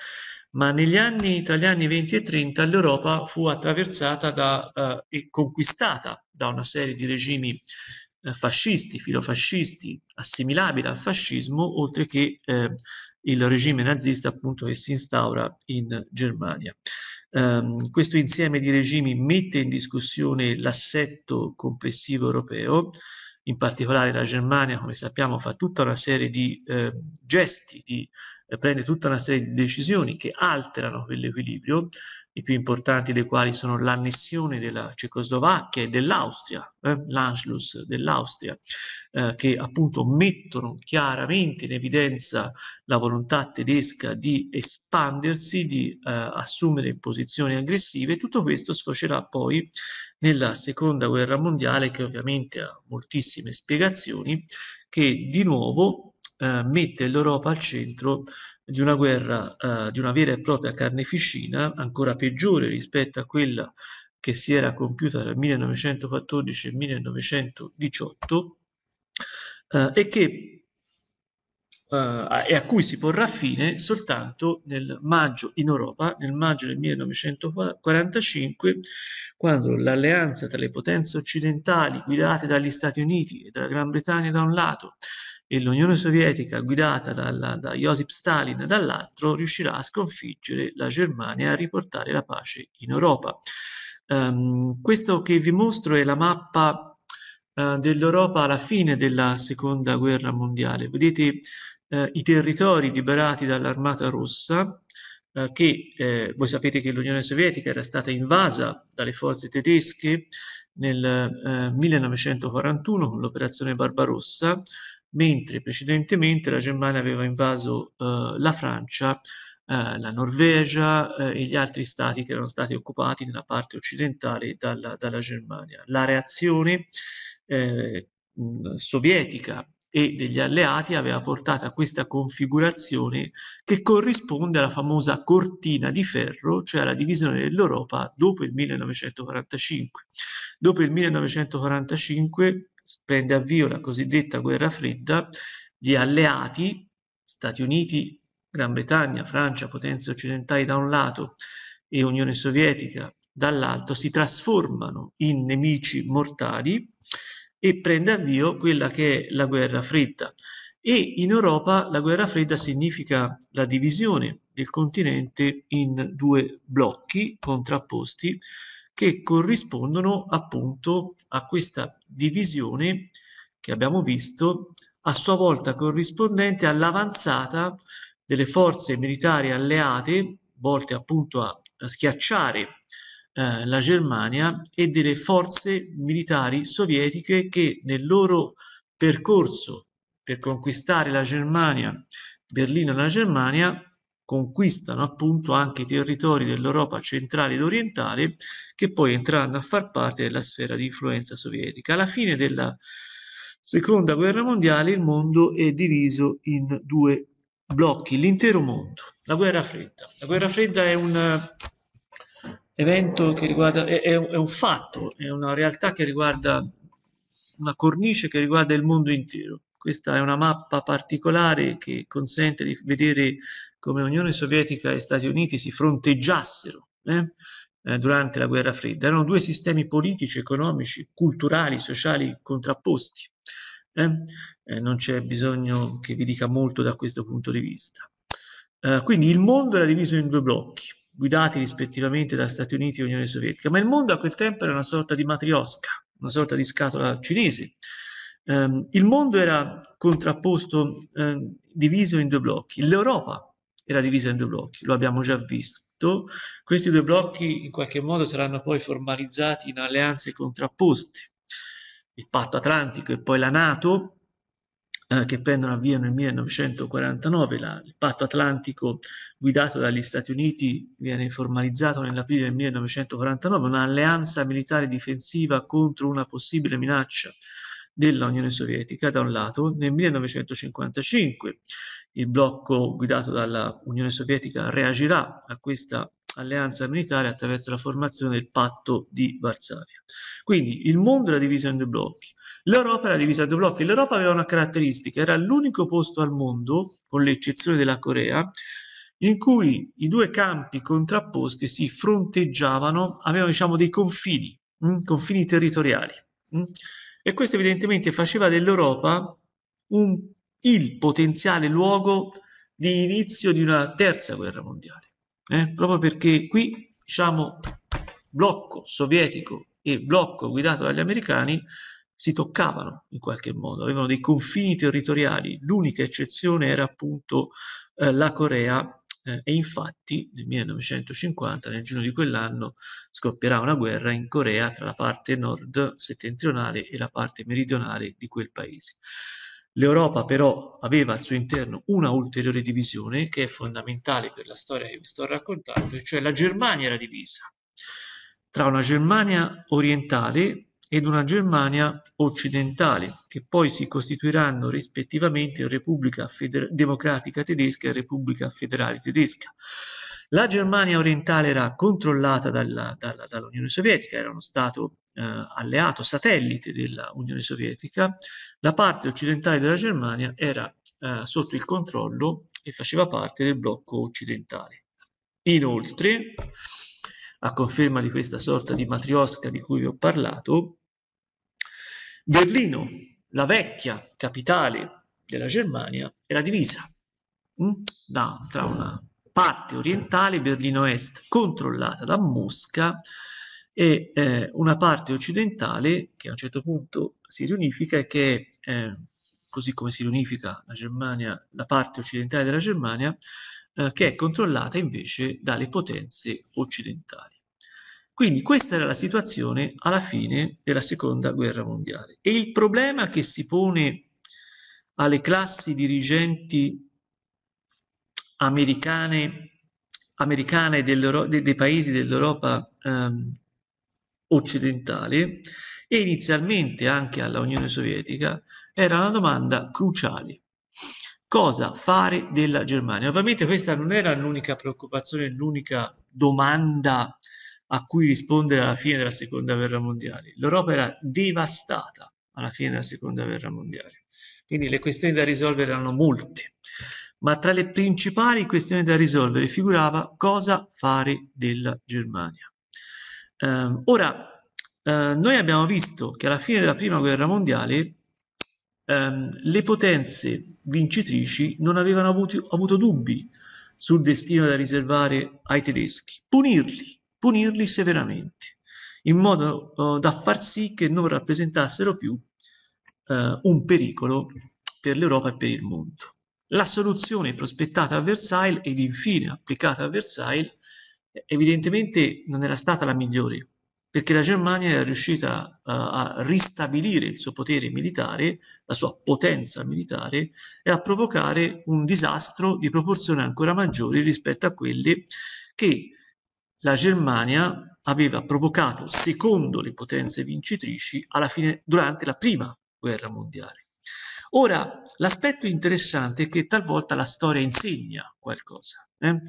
ma negli anni, tra gli anni 20 e 30 l'Europa fu attraversata da, eh, e conquistata da una serie di regimi eh, fascisti, filofascisti, assimilabili al fascismo, oltre che eh, il regime nazista appunto che si instaura in Germania ehm, questo insieme di regimi mette in discussione l'assetto complessivo europeo, in particolare la Germania, come sappiamo, fa tutta una serie di eh, gesti, di, eh, prende tutta una serie di decisioni che alterano quell'equilibrio i più importanti dei quali sono l'annessione della Cecoslovacchia e dell'Austria, eh, l'Anschluss dell'Austria, eh, che appunto mettono chiaramente in evidenza la volontà tedesca di espandersi, di eh, assumere posizioni aggressive, tutto questo sfocerà poi nella seconda guerra mondiale che ovviamente ha moltissime spiegazioni, che di nuovo eh, mette l'Europa al centro di una guerra, eh, di una vera e propria carneficina, ancora peggiore rispetto a quella che si era compiuta tra 1914 e 1918 eh, e che eh, e a cui si porrà fine soltanto nel maggio in Europa, nel maggio del 1945, quando l'alleanza tra le potenze occidentali guidate dagli Stati Uniti e dalla Gran Bretagna da un lato e l'Unione Sovietica guidata dalla, da Josip Stalin dall'altro riuscirà a sconfiggere la Germania e a riportare la pace in Europa. Um, questo che vi mostro è la mappa uh, dell'Europa alla fine della seconda guerra mondiale. Vedete uh, i territori liberati dall'Armata Rossa, Uh, che eh, voi sapete che l'Unione Sovietica era stata invasa dalle forze tedesche nel eh, 1941 con l'operazione Barbarossa, mentre precedentemente la Germania aveva invaso eh, la Francia, eh, la Norvegia eh, e gli altri stati che erano stati occupati nella parte occidentale dalla, dalla Germania. La reazione eh, sovietica e degli alleati aveva portato a questa configurazione che corrisponde alla famosa cortina di ferro, cioè alla divisione dell'Europa dopo il 1945. Dopo il 1945 prende avvio la cosiddetta guerra fredda, gli alleati, Stati Uniti, Gran Bretagna, Francia, potenze occidentali da un lato e Unione Sovietica dall'altro, si trasformano in nemici mortali e prende avvio quella che è la guerra fredda. E in Europa la guerra fredda significa la divisione del continente in due blocchi contrapposti, che corrispondono appunto a questa divisione che abbiamo visto, a sua volta corrispondente all'avanzata delle forze militari alleate volte appunto a, a schiacciare eh, la Germania e delle forze militari sovietiche che nel loro percorso per conquistare la Germania, Berlino e la Germania, conquistano appunto anche i territori dell'Europa centrale ed orientale che poi entrano a far parte della sfera di influenza sovietica. Alla fine della seconda guerra mondiale il mondo è diviso in due blocchi, l'intero mondo, la guerra fredda. La guerra fredda è un eh, evento che riguarda, è, è un fatto, è una realtà che riguarda una cornice che riguarda il mondo intero. Questa è una mappa particolare che consente di vedere come Unione Sovietica e Stati Uniti si fronteggiassero eh, eh durante la guerra fredda. Erano due sistemi politici, economici, culturali, sociali contrapposti. Eh, eh non c'è bisogno che vi dica molto da questo punto di vista. Eh, quindi il mondo era diviso in due blocchi, guidati rispettivamente da Stati Uniti e Unione Sovietica, ma il mondo a quel tempo era una sorta di matriosca, una sorta di scatola cinese Um, il mondo era contrapposto, um, diviso in due blocchi. L'Europa era divisa in due blocchi, lo abbiamo già visto. Questi due blocchi in qualche modo saranno poi formalizzati in alleanze contrapposte. Il patto atlantico e poi la Nato, eh, che prendono avvio nel 1949. La, il patto atlantico guidato dagli Stati Uniti viene formalizzato nell'aprile del 1949, un'alleanza militare difensiva contro una possibile minaccia dell'Unione Sovietica, da un lato, nel 1955 il blocco guidato dall'Unione Sovietica reagirà a questa alleanza militare attraverso la formazione del patto di Varsavia. Quindi il mondo era diviso in due blocchi, l'Europa era divisa in due blocchi, l'Europa aveva una caratteristica, era l'unico posto al mondo, con l'eccezione della Corea, in cui i due campi contrapposti si fronteggiavano, avevano diciamo dei confini, mh, mm, confini territoriali. Mh. Mm. E questo evidentemente faceva dell'Europa un, il potenziale luogo di inizio di una terza guerra mondiale, eh? proprio perché qui, diciamo, blocco sovietico e blocco guidato dagli americani si toccavano in qualche modo, avevano dei confini territoriali, l'unica eccezione era appunto eh, la Corea eh, e infatti nel 1950, nel giugno di quell'anno, scoppierà una guerra in Corea tra la parte nord settentrionale e la parte meridionale di quel paese. L'Europa però aveva al suo interno una ulteriore divisione che è fondamentale per la storia che vi sto raccontando, cioè la Germania era divisa tra una Germania orientale ed una Germania occidentale, che poi si costituiranno rispettivamente in Repubblica Feder- Democratica Tedesca e Repubblica Federale Tedesca. La Germania orientale era controllata dalla, dalla, dall'Unione Sovietica, era uno Stato eh, alleato, satellite dell'Unione Sovietica. La parte occidentale della Germania era eh, sotto il controllo e faceva parte del blocco occidentale. Inoltre, a conferma di questa sorta di matriosca di cui vi ho parlato, Berlino, la vecchia capitale della Germania, era divisa mm, da, tra una parte orientale, Berlino Est, controllata da Mosca, e eh, una parte occidentale che a un certo punto si riunifica e che, eh, così come si riunifica la Germania, la parte occidentale della Germania, eh, che è controllata invece dalle potenze occidentali. Quindi questa era la situazione alla fine della seconda guerra mondiale. E il problema che si pone alle classi dirigenti americane, americane dei paesi dell'Europa ehm, occidentale e inizialmente anche alla Unione Sovietica era una domanda cruciale. Cosa fare della Germania? Ovviamente questa non era l'unica preoccupazione, l'unica domanda eh, a cui rispondere alla fine della seconda guerra mondiale. L'Europa era devastata alla fine della seconda guerra mondiale. Quindi le questioni da risolvere erano molte, ma tra le principali questioni da risolvere figurava cosa fare della Germania. Eh, ora, eh, noi abbiamo visto che alla fine della prima guerra mondiale ehm, le potenze vincitrici non avevano avuto, avuto dubbi sul destino da riservare ai tedeschi, punirli punirli severamente, in modo uh, da far sì che non rappresentassero più uh, un pericolo per l'Europa e per il mondo. La soluzione prospettata a Versailles ed infine applicata a Versailles evidentemente non era stata la migliore, perché la Germania era riuscita uh, a ristabilire il suo potere militare, la sua potenza militare, e a provocare un disastro di proporzioni ancora maggiori rispetto a quelle che la Germania aveva provocato, secondo le potenze vincitrici, fine, durante la prima guerra mondiale. Ora, l'aspetto interessante è che talvolta la storia insegna qualcosa. Eh?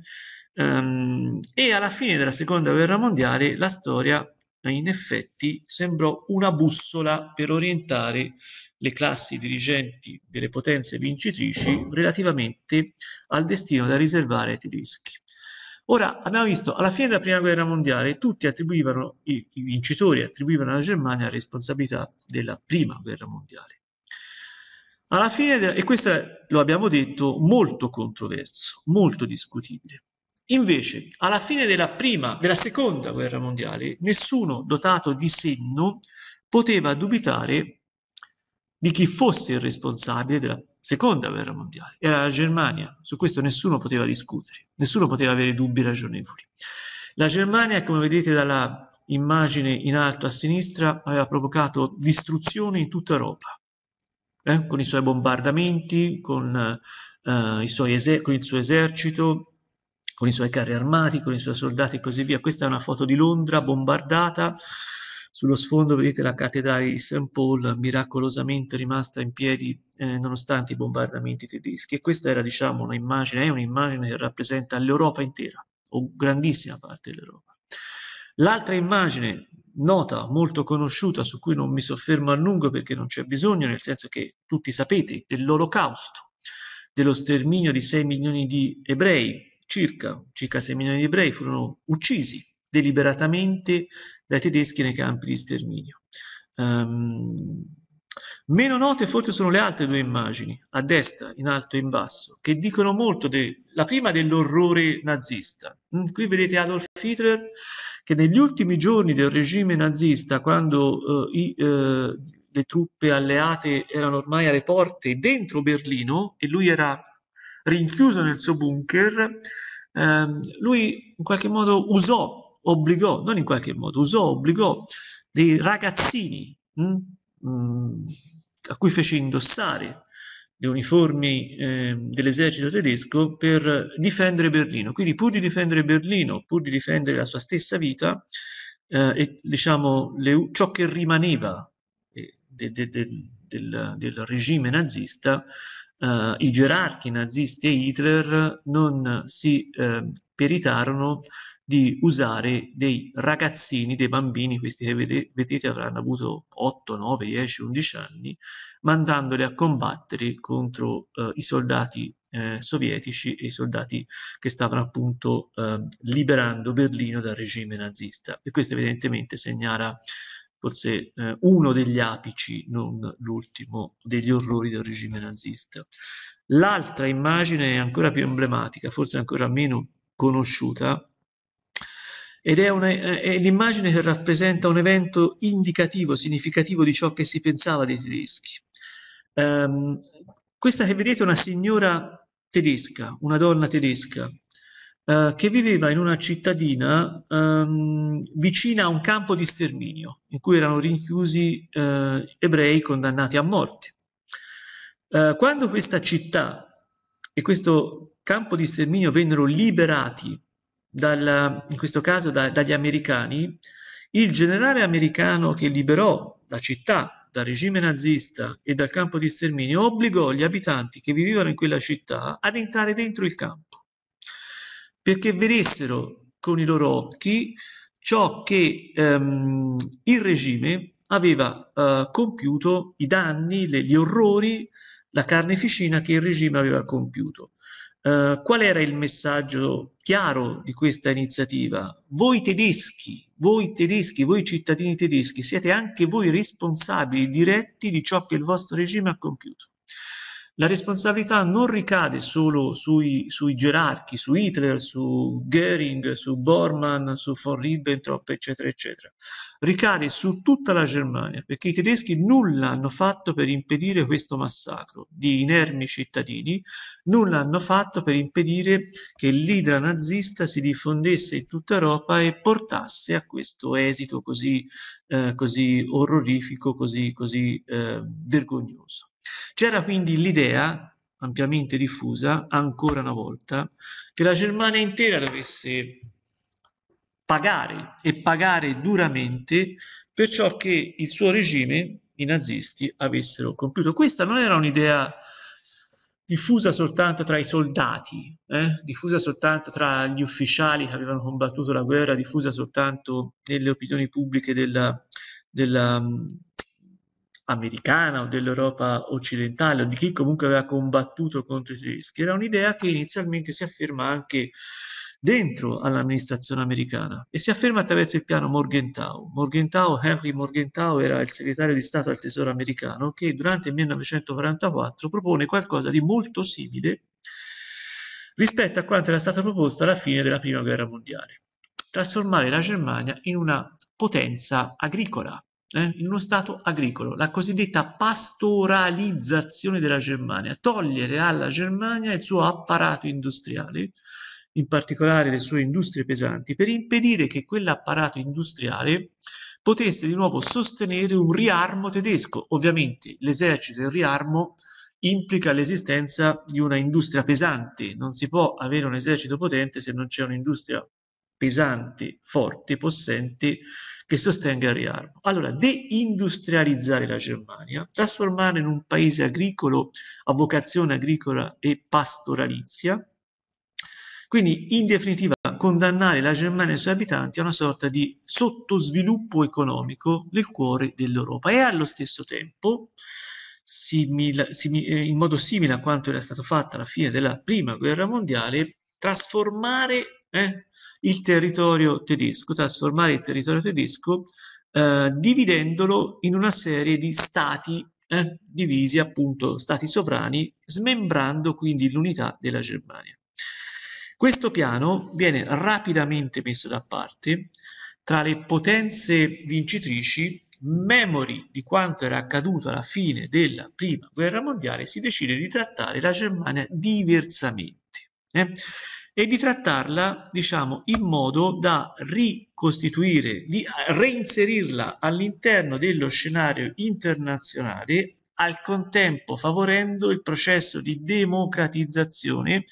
Um, e alla fine della seconda guerra mondiale la storia in effetti sembrò una bussola per orientare le classi dirigenti delle potenze vincitrici relativamente al destino da riservare ai tedeschi. Ora, abbiamo visto, alla fine della Prima Guerra Mondiale, tutti attribuivano, i, i vincitori attribuivano alla Germania la responsabilità della Prima Guerra Mondiale. Alla fine, de- e questo è, lo abbiamo detto, molto controverso, molto discutibile. Invece, alla fine della prima, della seconda guerra mondiale, nessuno dotato di senno poteva dubitare di chi fosse il responsabile della seconda guerra mondiale. Era la Germania, su questo nessuno poteva discutere, nessuno poteva avere dubbi ragionevoli. La Germania, come vedete dalla immagine in alto a sinistra, aveva provocato distruzione in tutta Europa, eh? con i suoi bombardamenti, con, eh, suoi con il suo esercito, con i suoi carri armati, con i suoi soldati e così via. Questa è una foto di Londra bombardata sullo sfondo vedete la cattedrale di St. Paul miracolosamente rimasta in piedi eh, nonostante i bombardamenti tedeschi e questa era diciamo un'immagine, è un'immagine che rappresenta l'Europa intera o grandissima parte dell'Europa. L'altra immagine nota, molto conosciuta, su cui non mi soffermo a lungo perché non c'è bisogno, nel senso che tutti sapete dell'olocausto, dello sterminio di 6 milioni di ebrei, circa, circa 6 milioni di ebrei furono uccisi deliberatamente dai tedeschi nei campi di sterminio. Um, meno note forse sono le altre due immagini, a destra, in alto e in basso, che dicono molto, de- la prima dell'orrore nazista. Mm, qui vedete Adolf Hitler che negli ultimi giorni del regime nazista, quando eh, i, eh, le truppe alleate erano ormai alle porte dentro Berlino e lui era rinchiuso nel suo bunker, eh, lui in qualche modo usò obbligò, non in qualche modo, usò, obbligò dei ragazzini mh, hm, mh, mm, a cui fece indossare le uniformi eh, dell'esercito tedesco per difendere Berlino. Quindi pur di difendere Berlino, pur di difendere la sua stessa vita, eh, e diciamo le, ciò che rimaneva eh, de, de, de, del, del, regime nazista, eh, i gerarchi nazisti e Hitler non si ehm, peritarono di usare dei ragazzini, dei bambini, questi che vedete avranno avuto 8, 9, 10, 11 anni, mandandoli a combattere contro eh, i soldati eh, sovietici e i soldati che stavano appunto eh, liberando Berlino dal regime nazista. E questo evidentemente segnala forse eh, uno degli apici, non l'ultimo, degli orrori del regime nazista. L'altra immagine è ancora più emblematica, forse ancora meno conosciuta, ed è, una, eh, è l'immagine che rappresenta un evento indicativo, significativo di ciò che si pensava dei tedeschi. Um, questa che vedete è una signora tedesca, una donna tedesca, uh, che viveva in una cittadina um, vicina a un campo di sterminio in cui erano rinchiusi uh, ebrei condannati a morte. Uh, quando questa città e questo campo di sterminio vennero liberati dal, in questo caso da, dagli americani, il generale americano che liberò la città dal regime nazista e dal campo di sterminio obbligò gli abitanti che vivevano in quella città ad entrare dentro il campo perché vedessero con i loro occhi ciò che ehm, il regime aveva eh, compiuto, i danni, le, gli orrori, la carneficina che il regime aveva compiuto. Eh, qual era il messaggio chiaro di questa iniziativa? Voi tedeschi, voi tedeschi, voi cittadini tedeschi, siete anche voi responsabili diretti di ciò che il vostro regime ha compiuto la responsabilità non ricade solo sui, sui gerarchi, su Hitler, su Goering, su Bormann, su von Ribbentrop, eccetera, eccetera. Ricade su tutta la Germania, perché i tedeschi nulla hanno fatto per impedire questo massacro di inermi cittadini, nulla hanno fatto per impedire che l'idra nazista si diffondesse in tutta Europa e portasse a questo esito così, eh, così orrorifico, così, così eh, vergognoso. C'era quindi l'idea, ampiamente diffusa, ancora una volta, che la Germania intera dovesse pagare e pagare duramente per ciò che il suo regime, i nazisti, avessero compiuto. Questa non era un'idea diffusa soltanto tra i soldati, eh? diffusa soltanto tra gli ufficiali che avevano combattuto la guerra, diffusa soltanto nelle opinioni pubbliche della, della, americana o dell'Europa occidentale o di chi comunque aveva combattuto contro i tedeschi, era un'idea che inizialmente si afferma anche dentro all'amministrazione americana e si afferma attraverso il piano Morgenthau. Morgenthau, Henry Morgenthau era il segretario di Stato al Tesoro americano che durante il 1944 propone qualcosa di molto simile rispetto a quanto era stato proposto alla fine della Prima Guerra Mondiale, trasformare la Germania in una potenza agricola eh, in uno stato agricolo, la cosiddetta pastoralizzazione della Germania, togliere alla Germania il suo apparato industriale, in particolare le sue industrie pesanti, per impedire che quell'apparato industriale potesse di nuovo sostenere un riarmo tedesco. Ovviamente l'esercito e il riarmo implica l'esistenza di una industria pesante, non si può avere un esercito potente se non c'è un'industria pesante, forte, possente che sostenga il riarmo. Allora, deindustrializzare la Germania, trasformarla in un paese agricolo a vocazione agricola e pastoralizia, quindi in definitiva condannare la Germania e i suoi abitanti a una sorta di sottosviluppo economico nel cuore dell'Europa e allo stesso tempo simil, simil, eh, in modo simile a quanto era stato fatto alla fine della prima guerra mondiale, trasformare eh, il territorio tedesco, trasformare il territorio tedesco eh, dividendolo in una serie di stati eh, divisi, appunto, stati sovrani, smembrando quindi l'unità della Germania. Questo piano viene rapidamente messo da parte tra le potenze vincitrici memori di quanto era accaduto alla fine della prima guerra mondiale, si decide di trattare la Germania diversamente. Eh? e di trattarla, diciamo, in modo da ricostituire, di eh, reinserirla all'interno dello scenario internazionale, al contempo favorendo il processo di democratizzazione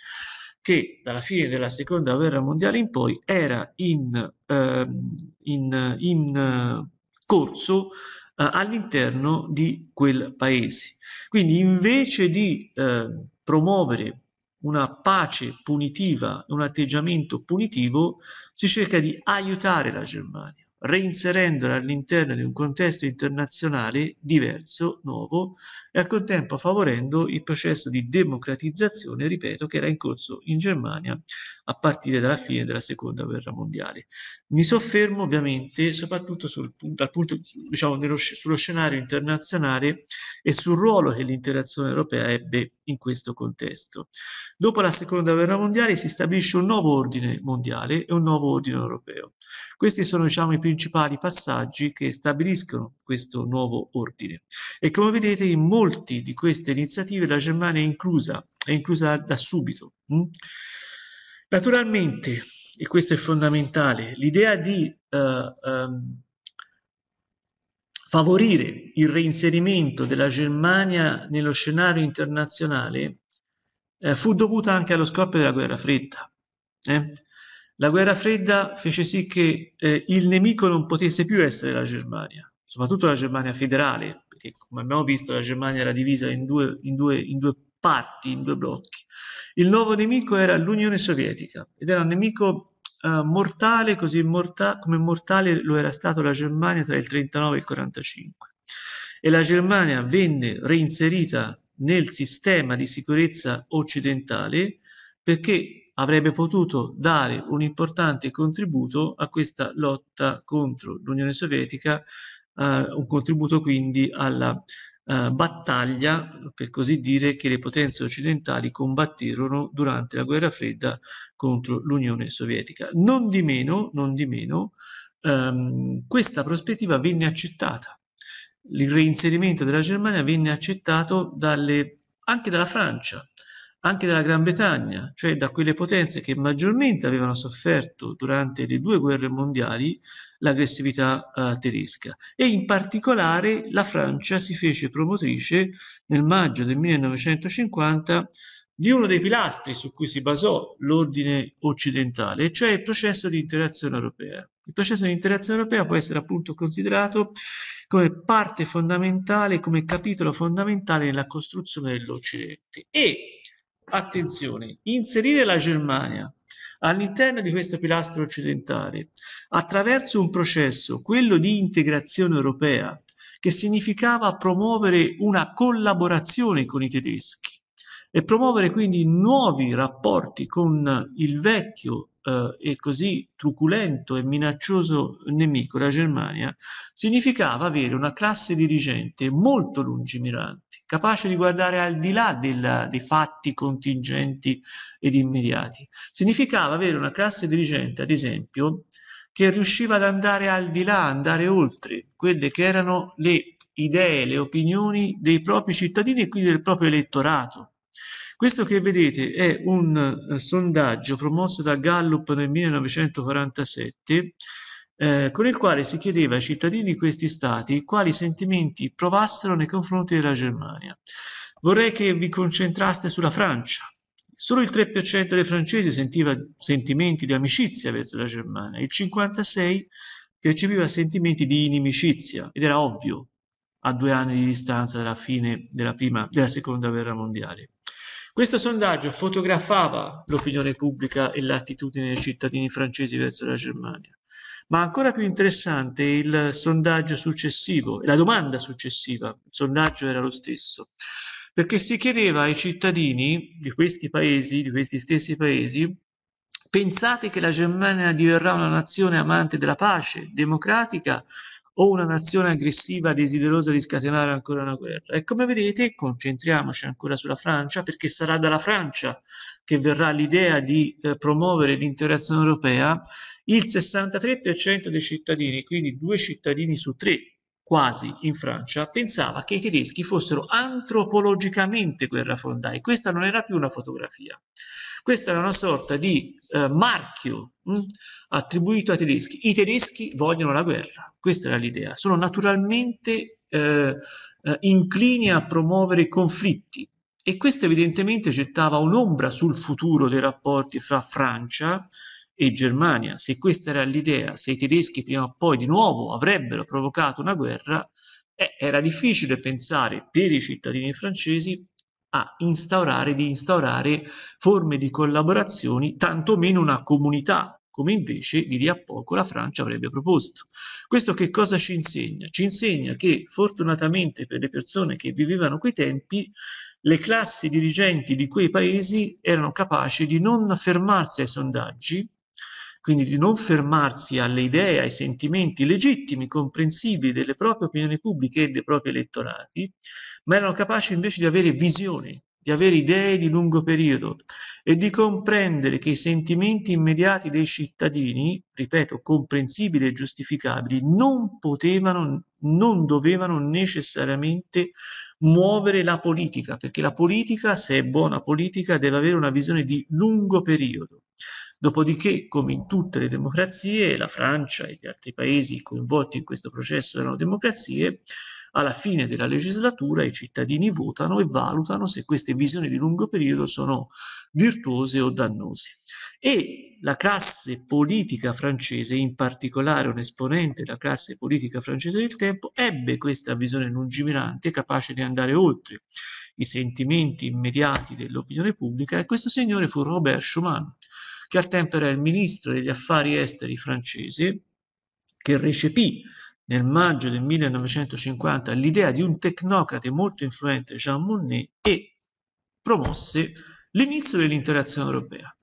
che dalla fine della seconda guerra mondiale in poi era in, eh, in, in eh, corso eh, all'interno di quel paese. Quindi invece di eh, promuovere una pace punitiva, un atteggiamento punitivo, si cerca di aiutare la Germania reinserendola all'interno di un contesto internazionale diverso, nuovo, e al contempo favorendo il processo di democratizzazione, ripeto, che era in corso in Germania a partire dalla fine della seconda guerra mondiale. Mi soffermo ovviamente soprattutto sul, dal punto, diciamo, nello, sullo scenario internazionale e sul ruolo che l'interazione europea ebbe in questo contesto. Dopo la seconda guerra mondiale si stabilisce un nuovo ordine mondiale e un nuovo ordine europeo. Questi sono diciamo, i principali principali passaggi che stabiliscono questo nuovo ordine. E come vedete in molte di queste iniziative la Germania è inclusa, è inclusa da subito. Mm? Naturalmente, e questo è fondamentale, l'idea di uh, um, favorire il reinserimento della Germania nello scenario internazionale eh, fu dovuta anche allo scoppio della guerra fredda. Eh? La guerra fredda fece sì che eh, il nemico non potesse più essere la Germania, soprattutto la Germania federale, perché come abbiamo visto la Germania era divisa in due, in due, in due parti, in due blocchi. Il nuovo nemico era l'Unione Sovietica ed era un nemico eh, mortale, così morta- come mortale lo era stato la Germania tra il 1939 e il 1945. E la Germania venne reinserita nel sistema di sicurezza occidentale perché avrebbe potuto dare un importante contributo a questa lotta contro l'Unione Sovietica, eh, un contributo quindi alla eh, battaglia, per così dire, che le potenze occidentali combatterono durante la guerra fredda contro l'Unione Sovietica. Non di meno, non di meno ehm, questa prospettiva venne accettata. Il reinserimento della Germania venne accettato dalle, anche dalla Francia, anche dalla Gran Bretagna, cioè da quelle potenze che maggiormente avevano sofferto durante le due guerre mondiali l'aggressività eh, tedesca e in particolare la Francia si fece promotrice nel maggio del 1950 di uno dei pilastri su cui si basò l'ordine occidentale, cioè il processo di interazione europea. Il processo di interazione europea può essere appunto considerato come parte fondamentale, come capitolo fondamentale nella costruzione dell'Occidente e Attenzione, inserire la Germania all'interno di questo pilastro occidentale attraverso un processo, quello di integrazione europea, che significava promuovere una collaborazione con i tedeschi e promuovere quindi nuovi rapporti con il vecchio eh, e così truculento e minaccioso nemico, la Germania, significava avere una classe dirigente molto lungimirante, capace di guardare al di là della, dei fatti contingenti ed immediati. Significava avere una classe dirigente, ad esempio, che riusciva ad andare al di là, andare oltre quelle che erano le idee, le opinioni dei propri cittadini e quindi del proprio elettorato. Questo che vedete è un eh, sondaggio promosso da Gallup nel 1947 eh, con il quale si chiedeva ai cittadini di questi stati quali sentimenti provassero nei confronti della Germania. Vorrei che vi concentraste sulla Francia. Solo il 3% dei francesi sentiva sentimenti di amicizia verso la Germania, il 56% percepiva sentimenti di inimicizia ed era ovvio a due anni di distanza dalla fine della, prima, della seconda guerra mondiale. Questo sondaggio fotografava l'opinione pubblica e l'attitudine dei cittadini francesi verso la Germania. Ma ancora più interessante è il sondaggio successivo, la domanda successiva, il sondaggio era lo stesso, perché si chiedeva ai cittadini di questi paesi, di questi stessi paesi, pensate che la Germania diverrà una nazione amante della pace, democratica o una nazione aggressiva desiderosa di scatenare ancora una guerra. E come vedete, concentriamoci ancora sulla Francia, perché sarà dalla Francia che verrà l'idea di eh, promuovere l'integrazione europea. Il 63% dei cittadini, quindi due cittadini su tre, quasi in Francia, pensava che i tedeschi fossero antropologicamente guerrafondai. Questa non era più una fotografia, questa era una sorta di eh, marchio mh, hm, attribuito ai tedeschi. I tedeschi vogliono la guerra, questa era l'idea. Sono naturalmente eh, eh, inclini a promuovere conflitti e questo evidentemente gettava un'ombra sul futuro dei rapporti fra Francia e e Germania. Se questa era l'idea, se i tedeschi prima o poi di nuovo avrebbero provocato una guerra, eh, era difficile pensare per i cittadini francesi a instaurare, di instaurare forme di collaborazioni, tantomeno una comunità, come invece di lì a poco la Francia avrebbe proposto. Questo che cosa ci insegna? Ci insegna che fortunatamente per le persone che vivevano quei tempi, le classi dirigenti di quei paesi erano capaci di non fermarsi ai sondaggi, quindi di non fermarsi alle idee, ai sentimenti legittimi, comprensibili delle proprie opinioni pubbliche e dei propri elettorati, ma erano capaci invece di avere visioni, di avere idee di lungo periodo e di comprendere che i sentimenti immediati dei cittadini, ripeto, comprensibili e giustificabili, non potevano, non dovevano necessariamente muovere la politica, perché la politica, se è buona politica, deve avere una visione di lungo periodo. Dopodiché, come in tutte le democrazie, la Francia e gli altri paesi coinvolti in questo processo erano democrazie, alla fine della legislatura i cittadini votano e valutano se queste visioni di lungo periodo sono virtuose o dannose. E la classe politica francese, in particolare un esponente della classe politica francese del tempo, ebbe questa visione lungimirante capace di andare oltre i sentimenti immediati dell'opinione pubblica e questo signore fu Robert Schumann che al tempo era il ministro degli affari esteri francese, che recepì nel maggio del 1950 l'idea di un tecnocrate molto influente, Jean Monnet, e promosse l'inizio dell'interazione europea.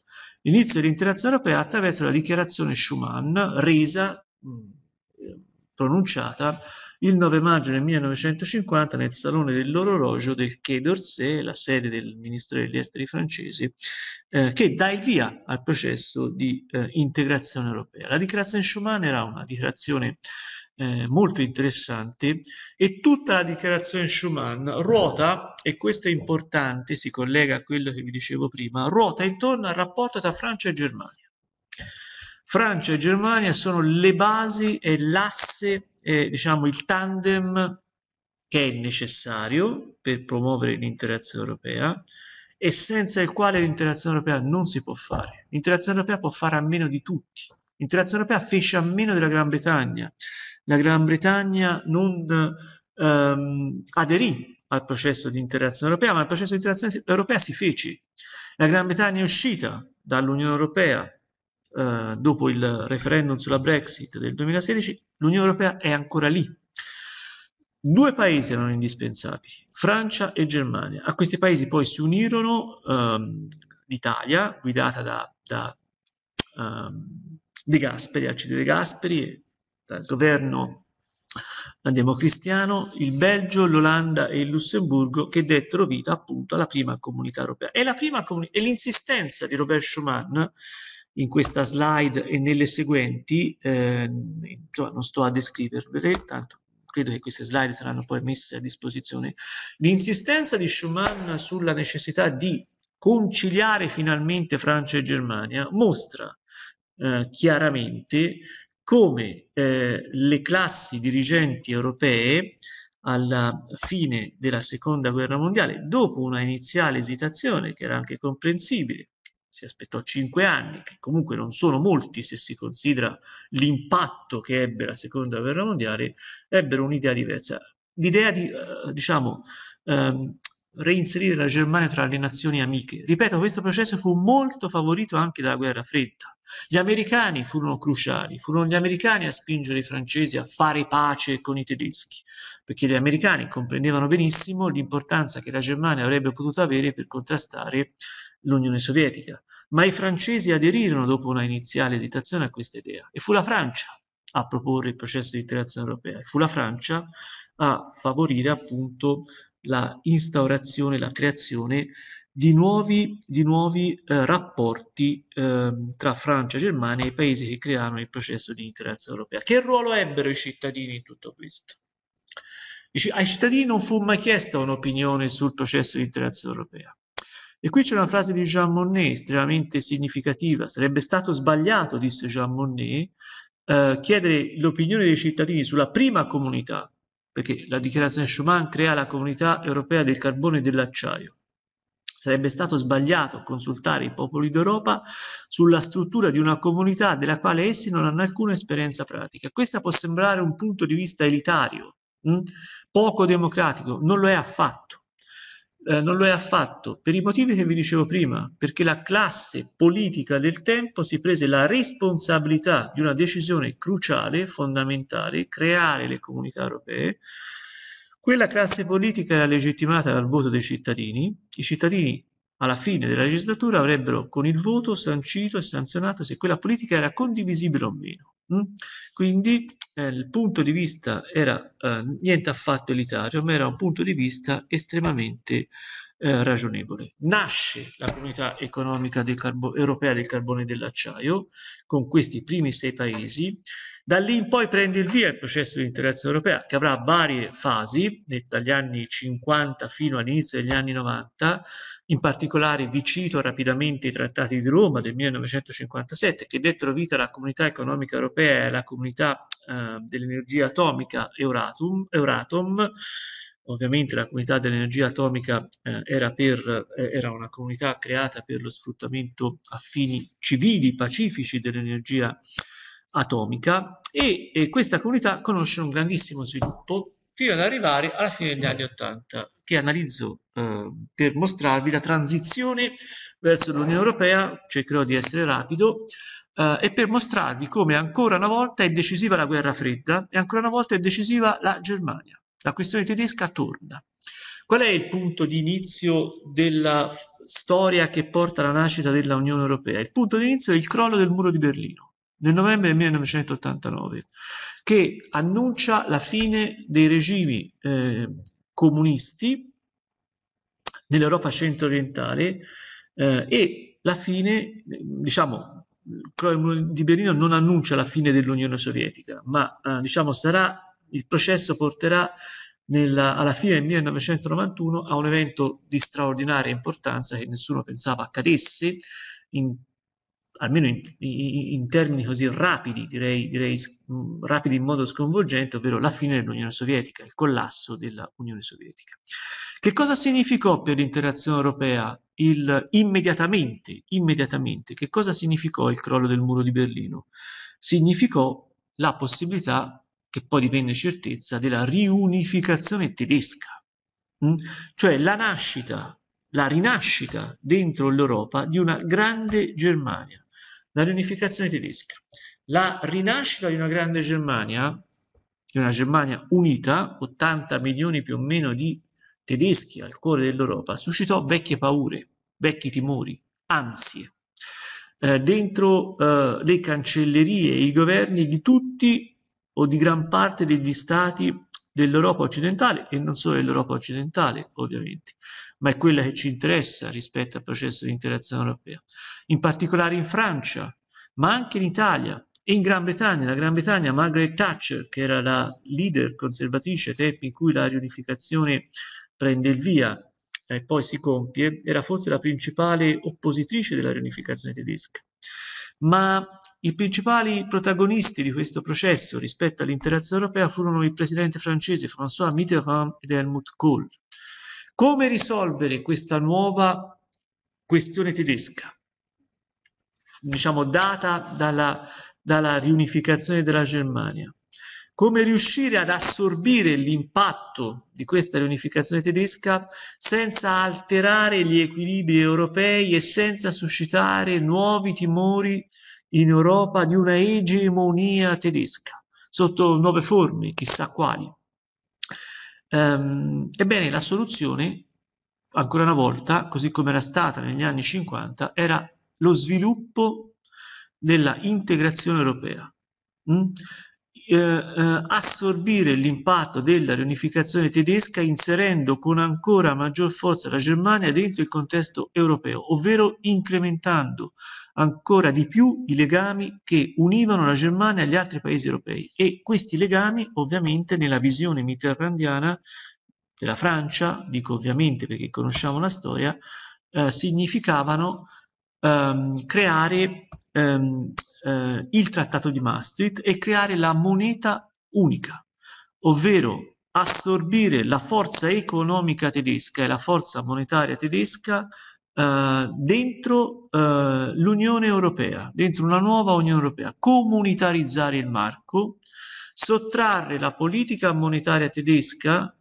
L'inizio dell'interazione europea attraverso la dichiarazione Schumann, resa, pronunciata il 9 maggio del 1950, nel Salone dell'Orologio del Quai d'Orsay, la sede del Ministero degli Esteri francese, eh, che dà il via al processo di eh, integrazione europea. La dichiarazione Schumann era una dichiarazione eh, molto interessante e tutta la dichiarazione Schumann ruota, e questo è importante, si collega a quello che vi dicevo prima, ruota intorno al rapporto tra Francia e Germania. Francia e Germania sono le basi e l'asse eh, diciamo, il tandem che è necessario per promuovere l'interazione europea e senza il quale l'interazione europea non si può fare. L'interazione europea può fare a meno di tutti. L'interazione europea fece a meno della Gran Bretagna. La Gran Bretagna non ehm, aderì al processo di interazione europea, ma il processo di interazione europea si fece. La Gran Bretagna è uscita dall'Unione Europea eh, dopo il referendum sulla Brexit del 2016, l'Unione Europea è ancora lì. Due paesi erano indispensabili, Francia e Germania. A questi paesi poi si unirono ehm, l'Italia, guidata da, da ehm, De Gasperi, Alcide De Gasperi, dal governo eh, democristiano, il Belgio, l'Olanda e il Lussemburgo che dettero vita appunto alla prima comunità europea. E, e l'insistenza di Robert Schuman in questa slide e nelle seguenti, eh, insomma, non sto a descrivervele, tanto credo che queste slide saranno poi messe a disposizione. L'insistenza di Schumann sulla necessità di conciliare finalmente Francia e Germania mostra eh, chiaramente come eh, le classi dirigenti europee alla fine della seconda guerra mondiale, dopo una iniziale esitazione che era anche comprensibile, si aspettò cinque anni, che comunque non sono molti se si considera l'impatto che ebbe la seconda guerra mondiale, ebbero un'idea diversa. L'idea di, eh, diciamo, ehm, reinserire la Germania tra le nazioni amiche. Ripeto, questo processo fu molto favorito anche dalla guerra fredda. Gli americani furono cruciali, furono gli americani a spingere i francesi a fare pace con i tedeschi, perché gli americani comprendevano benissimo l'importanza che la Germania avrebbe potuto avere per contrastare l'Unione Sovietica. Ma i francesi aderirono dopo una iniziale esitazione a questa idea e fu la Francia a proporre il processo di integrazione europea, e fu la Francia a favorire appunto la instaurazione, la creazione di nuovi, di nuovi eh, rapporti eh, tra Francia, e Germania e i paesi che crearono il processo di integrazione europea. Che ruolo ebbero i cittadini in tutto questo? Dice, ai cittadini non fu mai chiesta un'opinione sul processo di integrazione europea. E qui c'è una frase di Jean Monnet estremamente significativa. Sarebbe stato sbagliato, disse Jean Monnet, eh, chiedere l'opinione dei cittadini sulla prima comunità perché la dichiarazione Schuman crea la comunità europea del carbone e dell'acciaio. Sarebbe stato sbagliato consultare i popoli d'Europa sulla struttura di una comunità della quale essi non hanno alcuna esperienza pratica. Questo può sembrare un punto di vista elitario, mh? Hm, poco democratico, non lo è affatto eh, non lo è affatto, per i motivi che vi dicevo prima, perché la classe politica del tempo si prese la responsabilità di una decisione cruciale, fondamentale, creare le comunità europee. Quella classe politica era legittimata dal voto dei cittadini, i cittadini alla fine della legislatura avrebbero con il voto sancito e sanzionato se quella politica era condivisibile o meno. Mm? Quindi eh, il punto di vista era eh, niente affatto elitario, ma era un punto di vista estremamente eh, ragionevole. Nasce la comunità economica del europea del carbone e dell'acciaio con questi primi sei paesi da lì in poi prende il via il processo di integrazione europea, che avrà varie fasi, dagli anni 50 fino all'inizio degli anni 90. In particolare vi cito rapidamente i trattati di Roma del 1957, che dettero vita alla comunità economica europea e alla comunità eh, dell'energia atomica Euratom, Euratom ovviamente la comunità dell'energia atomica eh, era, per, eh, era, una comunità creata per lo sfruttamento a fini civili, pacifici dell'energia atomica e, e questa comunità conosce un grandissimo sviluppo fino ad arrivare alla fine degli anni Ottanta, che analizzo eh, per mostrarvi la transizione verso l'Unione Europea, cercherò di essere rapido, Uh, e per mostrarvi come ancora una volta è decisiva la guerra fredda e ancora una volta è decisiva la Germania. La questione tedesca torna. Qual è il punto di inizio della storia che porta alla nascita dell'Unione Europea? Il punto di inizio è il crollo del muro di Berlino nel novembre 1989, che annuncia la fine dei regimi eh, comunisti nell'Europa centro-orientale eh, e la fine, diciamo, di Berlino non annuncia la fine dell'Unione Sovietica, ma eh, diciamo sarà il processo porterà nella, alla fine del 1991 a un evento di straordinaria importanza che nessuno pensava accadesse in almeno in, in, termini così rapidi, direi, direi mm, rapidi in modo sconvolgente, ovvero la fine dell'Unione Sovietica, il collasso dell'Unione Sovietica. Che cosa significò per l'interazione europea il, immediatamente, immediatamente, che cosa significò il crollo del muro di Berlino? Significò la possibilità, che poi divenne certezza, della riunificazione tedesca, mh? Mm? cioè la nascita la rinascita dentro l'Europa di una grande Germania, la riunificazione tedesca, la rinascita di una grande Germania, di una Germania unita, 80 milioni più o meno di tedeschi al cuore dell'Europa, suscitò vecchie paure, vecchi timori, ansie. Eh, dentro eh, le cancellerie e i governi di tutti o di gran parte degli stati dell'Europa occidentale e non solo dell'Europa occidentale ovviamente, ma è quella che ci interessa rispetto al processo di integrazione europea, in particolare in Francia, ma anche in Italia e in Gran Bretagna. La Gran Bretagna, Margaret Thatcher, che era la leader conservatrice ai tempi in cui la riunificazione prende il via e poi si compie, era forse la principale oppositrice della riunificazione tedesca ma i principali protagonisti di questo processo rispetto all'interazione europea furono il presidente francese François Mitterrand ed Helmut Kohl. Come risolvere questa nuova questione tedesca, diciamo data dalla, dalla riunificazione della Germania? come riuscire ad assorbire l'impatto di questa riunificazione tedesca senza alterare gli equilibri europei e senza suscitare nuovi timori in Europa di una egemonia tedesca sotto nuove forme, chissà quali. Ehm, ebbene, la soluzione, ancora una volta, così come era stata negli anni 50, era lo sviluppo della integrazione europea. Mm? Eh, eh, assorbire l'impatto della riunificazione tedesca inserendo con ancora maggior forza la Germania dentro il contesto europeo, ovvero incrementando ancora di più i legami che univano la Germania agli altri paesi europei e questi legami ovviamente nella visione mitterrandiana della Francia, dico ovviamente perché conosciamo la storia, eh, significavano ehm, creare ehm, eh, il trattato di Maastricht e creare la moneta unica, ovvero assorbire la forza economica tedesca e la forza monetaria tedesca eh, dentro eh, l'Unione Europea, dentro una nuova Unione Europea, comunitarizzare il marco, sottrarre la politica monetaria tedesca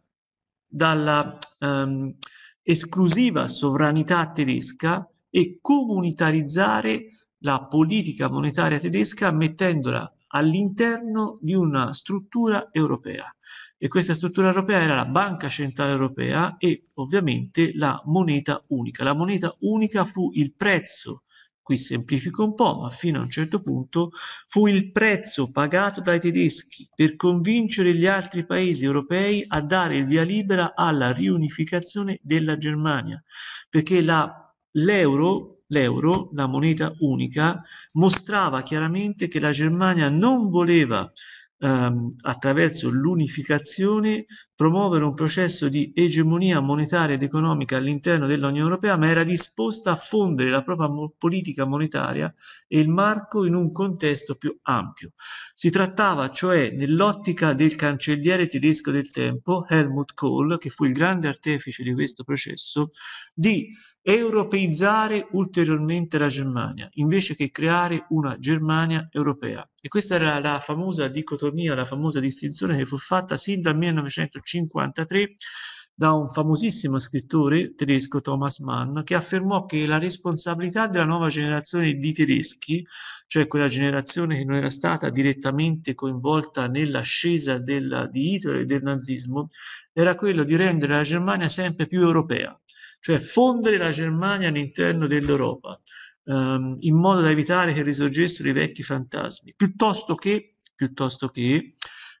dalla ehm, esclusiva sovranità tedesca e comunitarizzare la politica monetaria tedesca mettendola all'interno di una struttura europea e questa struttura europea era la Banca Centrale Europea e ovviamente la moneta unica. La moneta unica fu il prezzo, qui semplifico un po', ma fino a un certo punto fu il prezzo pagato dai tedeschi per convincere gli altri paesi europei a dare il via libera alla riunificazione della Germania, perché la l'euro l'euro, la moneta unica, mostrava chiaramente che la Germania non voleva ehm, attraverso l'unificazione promuovere un processo di egemonia monetaria ed economica all'interno dell'Unione Europea, ma era disposta a fondere la propria mo- politica monetaria e il marco in un contesto più ampio. Si trattava cioè nell'ottica del cancelliere tedesco del tempo, Helmut Kohl, che fu il grande artefice di questo processo, di europeizzare ulteriormente la Germania, invece che creare una Germania europea. E questa era la famosa dicotomia, la famosa distinzione che fu fatta sin dal 1953 da un famosissimo scrittore tedesco Thomas Mann che affermò che la responsabilità della nuova generazione di tedeschi, cioè quella generazione che non era stata direttamente coinvolta nell'ascesa della, di Hitler e del nazismo, era quello di rendere la Germania sempre più europea, cioè fondere la Germania all'interno dell'Europa, ehm, in modo da evitare che risorgessero i vecchi fantasmi, piuttosto che, piuttosto che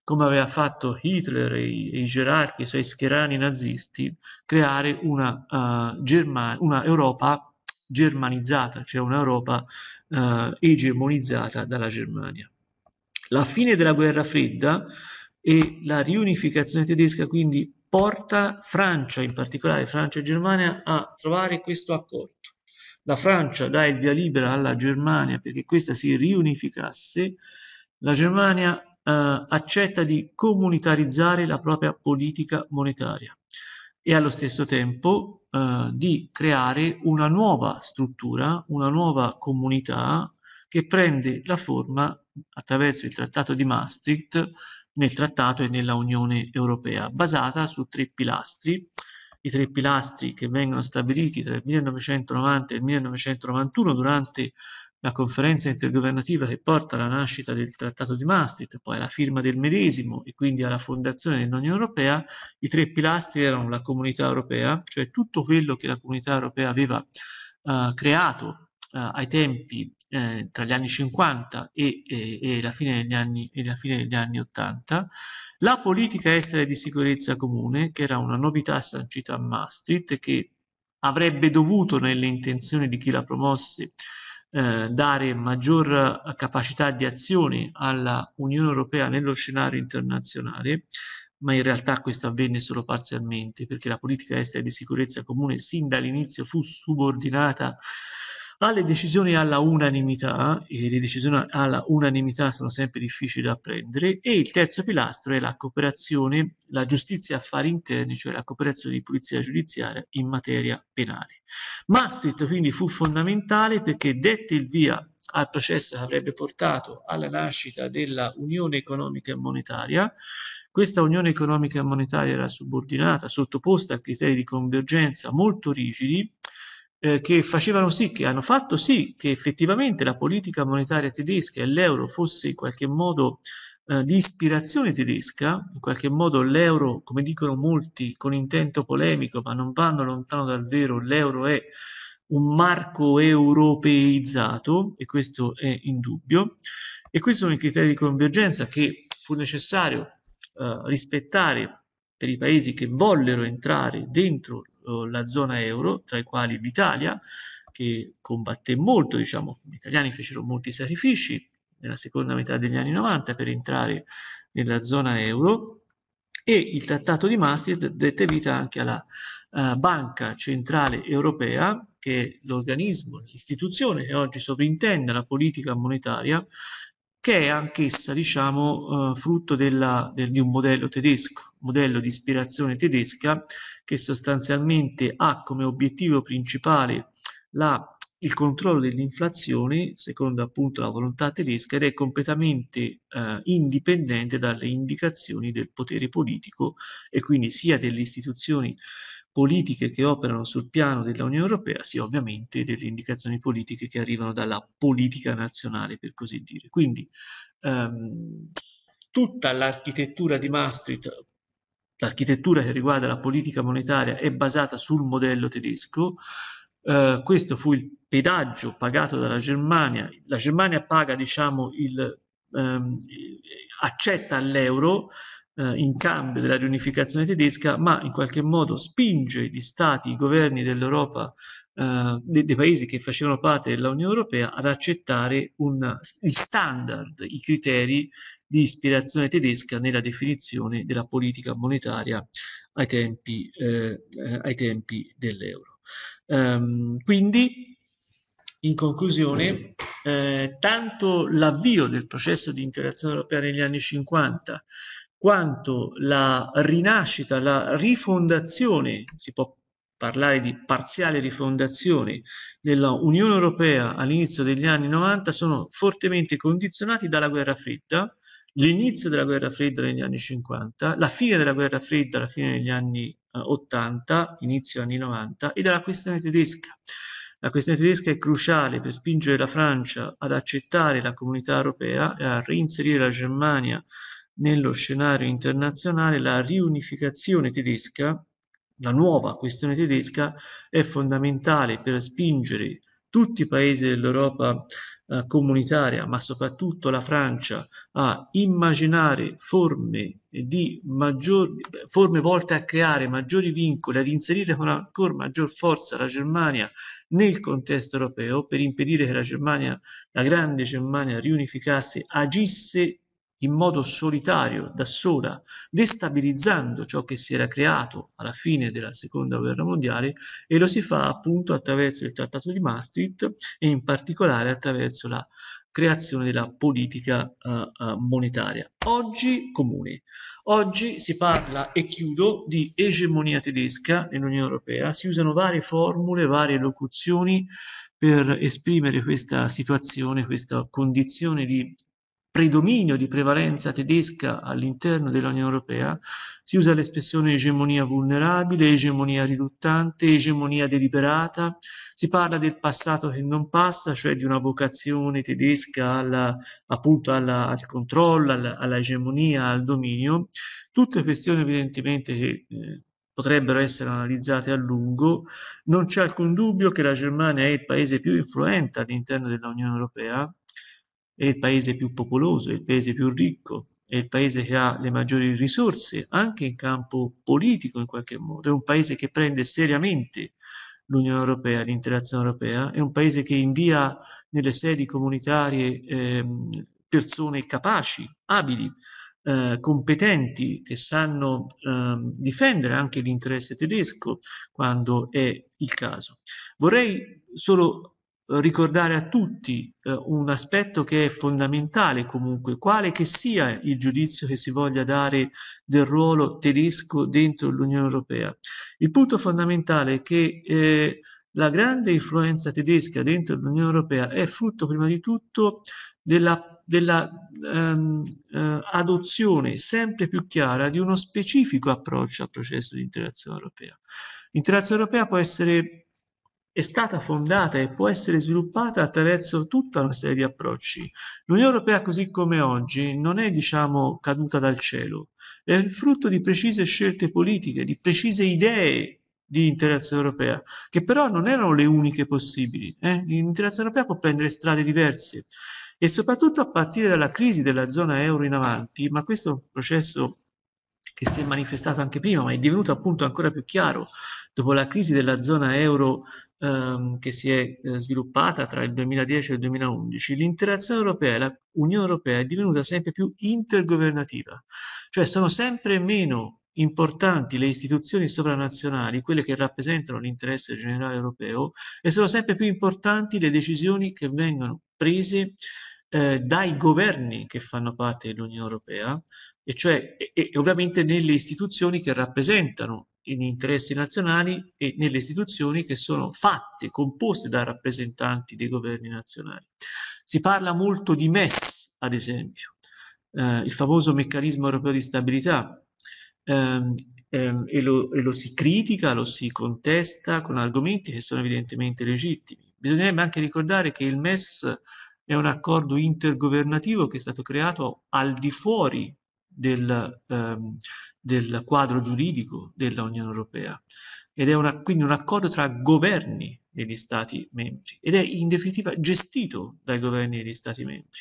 come aveva fatto Hitler e i, e i gerarchi, i suoi scherani nazisti, creare una, uh, eh, Germania, una Europa germanizzata, cioè un'Europa uh, eh, egemonizzata dalla Germania. La fine della guerra fredda e la riunificazione tedesca quindi porta Francia, in particolare Francia e Germania, a trovare questo accordo. La Francia dà il via libera alla Germania perché questa si riunificasse, la Germania eh, accetta di comunitarizzare la propria politica monetaria e allo stesso tempo eh, di creare una nuova struttura, una nuova comunità che prende la forma attraverso il Trattato di Maastricht nel Trattato e nella Unione Europea, basata su tre pilastri. I tre pilastri che vengono stabiliti tra il 1990 e il 1991 durante la conferenza intergovernativa che porta alla nascita del Trattato di Maastricht, poi alla firma del medesimo e quindi alla fondazione dell'Unione Europea, i tre pilastri erano la comunità europea, cioè tutto quello che la comunità europea aveva uh, creato uh, ai tempi eh, tra gli anni 50 e, e, e, la fine degli anni, e la fine degli anni 80, la politica estera e di sicurezza comune, che era una novità sancita a Maastricht, che avrebbe dovuto, nelle intenzioni di chi la promosse, eh, dare maggior eh, capacità di azione alla Unione Europea nello scenario internazionale, ma in realtà questo avvenne solo parzialmente perché la politica estera e di sicurezza comune sin dall'inizio fu subordinata alle decisioni alla unanimità, e le decisioni alla unanimità sono sempre difficili da prendere, e il terzo pilastro è la cooperazione, la giustizia affari interni, cioè la cooperazione di polizia giudiziaria in materia penale. Maastricht quindi fu fondamentale perché dette il via al processo che avrebbe portato alla nascita della Unione Economica e Monetaria. Questa Unione Economica e Monetaria era subordinata, sottoposta a criteri di convergenza molto rigidi eh, che facevano sì, che hanno fatto sì che effettivamente la politica monetaria tedesca e l'euro fosse in qualche modo di eh, ispirazione tedesca, in qualche modo l'euro, come dicono molti, con intento polemico, ma non vanno lontano dal vero, l'euro è un marco europeizzato e questo è indubbio e questi sono i criteri di convergenza che fu necessario eh, rispettare per i paesi che vollero entrare dentro eh, la zona euro, tra i quali l'Italia, che combatté molto, diciamo, gli italiani fecero molti sacrifici nella seconda metà degli anni 90 per entrare nella zona euro e il trattato di Maastricht dette vita anche alla uh, Banca Centrale Europea, che è l'organismo, l'istituzione che oggi sovrintende la politica monetaria che è anch'essa diciamo, eh, frutto della, del, di un modello tedesco, modello di ispirazione tedesca che sostanzialmente ha come obiettivo principale la, il controllo dell'inflazione, secondo appunto la volontà tedesca, ed è completamente eh, indipendente dalle indicazioni del potere politico e quindi sia delle istituzioni politiche che operano sul piano dell'Unione Europea sia ovviamente delle indicazioni politiche che arrivano dalla politica nazionale, per così dire. Quindi ehm, tutta l'architettura di Maastricht, l'architettura che riguarda la politica monetaria, è basata sul modello tedesco. Eh, questo fu il pedaggio pagato dalla Germania. La Germania paga diciamo, il ehm, accetta l'euro eh, in cambio della riunificazione tedesca, ma in qualche modo spinge gli stati, i governi dell'Europa, eh, dei, dei, paesi che facevano parte dell'Unione Europea, ad accettare gli standard, i criteri di ispirazione tedesca nella definizione della politica monetaria ai tempi, eh, eh ai tempi dell'euro. Ehm, quindi in conclusione, eh, tanto l'avvio del processo di integrazione europea negli anni 50 quanto la rinascita, la rifondazione, si può parlare di parziale rifondazione della Unione Europea all'inizio degli anni 90 sono fortemente condizionati dalla guerra fredda, l'inizio della guerra fredda negli anni 50, la fine della guerra fredda alla fine degli anni 80, eh, inizio anni 90 e dalla questione tedesca. La questione tedesca è cruciale per spingere la Francia ad accettare la Comunità europea e a reinserire la Germania nello scenario internazionale. La riunificazione tedesca, la nuova questione tedesca, è fondamentale per spingere tutti i paesi dell'Europa eh, comunitaria, ma soprattutto la Francia, a immaginare forme, di maggior, forme volte a creare maggiori vincoli, ad inserire con ancora maggior forza la Germania nel contesto europeo per impedire che la Germania, la grande Germania riunificasse, agisse in modo solitario, da sola, destabilizzando ciò che si era creato alla fine della seconda guerra mondiale e lo si fa appunto attraverso il trattato di Maastricht e in particolare attraverso la creazione della politica uh, monetaria. Oggi comune. Oggi si parla, e chiudo, di egemonia tedesca nell'Unione Europea, si usano varie formule, varie locuzioni per esprimere questa situazione, questa condizione di predominio di prevalenza tedesca all'interno dell'Unione Europea, si usa l'espressione egemonia vulnerabile, egemonia riluttante, egemonia deliberata, si parla del passato che non passa, cioè di una vocazione tedesca alla, appunto alla, al controllo, alla, alla, egemonia, al dominio, tutte questioni evidentemente che eh, potrebbero essere analizzate a lungo, non c'è alcun dubbio che la Germania è il paese più influente all'interno dell'Unione Europea, è il paese più popoloso, è il paese più ricco, è il paese che ha le maggiori risorse anche in campo politico in qualche modo, è un paese che prende seriamente l'Unione Europea, l'interazione europea, è un paese che invia nelle sedi comunitarie eh, persone capaci, abili, eh, competenti, che sanno eh, difendere anche l'interesse tedesco quando è il caso. Vorrei solo ricordare a tutti eh, un aspetto che è fondamentale comunque, quale che sia il giudizio che si voglia dare del ruolo tedesco dentro l'Unione Europea. Il punto fondamentale è che eh, la grande influenza tedesca dentro l'Unione Europea è frutto prima di tutto della, della ehm, eh, adozione sempre più chiara di uno specifico approccio al processo di integrazione europea. L'interazione europea può essere è stata fondata e può essere sviluppata attraverso tutta una serie di approcci. L'Unione Europea così come oggi non è, diciamo, caduta dal cielo, è il frutto di precise scelte politiche, di precise idee di interazione europea, che però non erano le uniche possibili. Eh? L'interazione europea può prendere strade diverse e soprattutto a partire dalla crisi della zona euro in avanti, ma questo è un processo che si è manifestato anche prima, ma è divenuto appunto ancora più chiaro dopo la crisi della zona euro ehm, che si è eh, sviluppata tra il 2010 e il 2011, l'interazione europea e l'Unione Europea è divenuta sempre più intergovernativa, cioè sono sempre meno importanti le istituzioni sovranazionali, quelle che rappresentano l'interesse generale europeo, e sono sempre più importanti le decisioni che vengono prese eh, dai governi che fanno parte dell'Unione Europea, e, cioè, e, e ovviamente nelle istituzioni che rappresentano gli interessi nazionali e nelle istituzioni che sono fatte, composte da rappresentanti dei governi nazionali. Si parla molto di MES, ad esempio, eh, il famoso meccanismo europeo di stabilità, ehm, ehm, e, lo, e lo si critica, lo si contesta con argomenti che sono evidentemente legittimi. Bisognerebbe anche ricordare che il MES è un accordo intergovernativo che è stato creato al di fuori del, ehm, del quadro giuridico dell'Unione Europea ed è una, quindi un accordo tra governi degli Stati membri ed è in definitiva gestito dai governi degli Stati membri.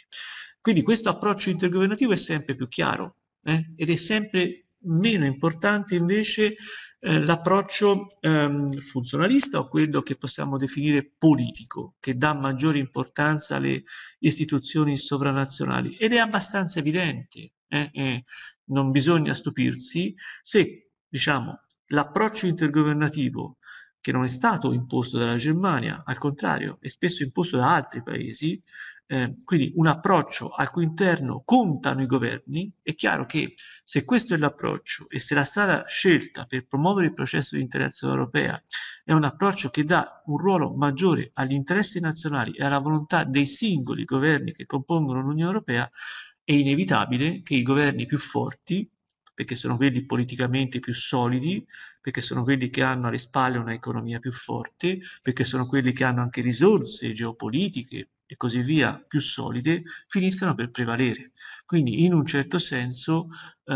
Quindi questo approccio intergovernativo è sempre più chiaro eh, ed è sempre Meno importante invece eh, l'approccio ehm, funzionalista o quello che possiamo definire politico, che dà maggiore importanza alle istituzioni sovranazionali ed è abbastanza evidente, eh, eh, non bisogna stupirsi se diciamo, l'approccio intergovernativo che non è stato imposto dalla Germania, al contrario, è spesso imposto da altri paesi, eh, quindi un approccio al cui interno contano i governi, è chiaro che se questo è l'approccio e se la strada scelta per promuovere il processo di integrazione europea è un approccio che dà un ruolo maggiore agli interessi nazionali e alla volontà dei singoli governi che compongono l'Unione Europea, è inevitabile che i governi più forti perché sono quelli politicamente più solidi, perché sono quelli che hanno alle spalle un'economia più forte, perché sono quelli che hanno anche risorse geopolitiche, e così via più solide finiscano per prevalere. Quindi in un certo senso eh,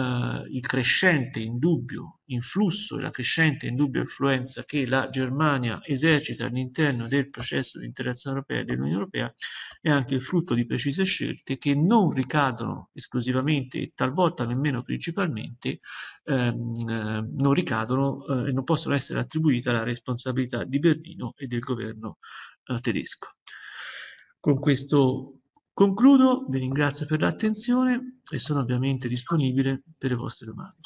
il crescente indubbio influsso e la crescente indubbia influenza che la Germania esercita all'interno del processo di interazione europea e dell'Unione Europea è anche il frutto di precise scelte che non ricadono esclusivamente e talvolta nemmeno principalmente ehm, eh, non ricadono eh, e non possono essere attribuite alla responsabilità di Berlino e del governo eh, tedesco. Con questo concludo, vi ringrazio per l'attenzione e sono ovviamente disponibile per le vostre domande.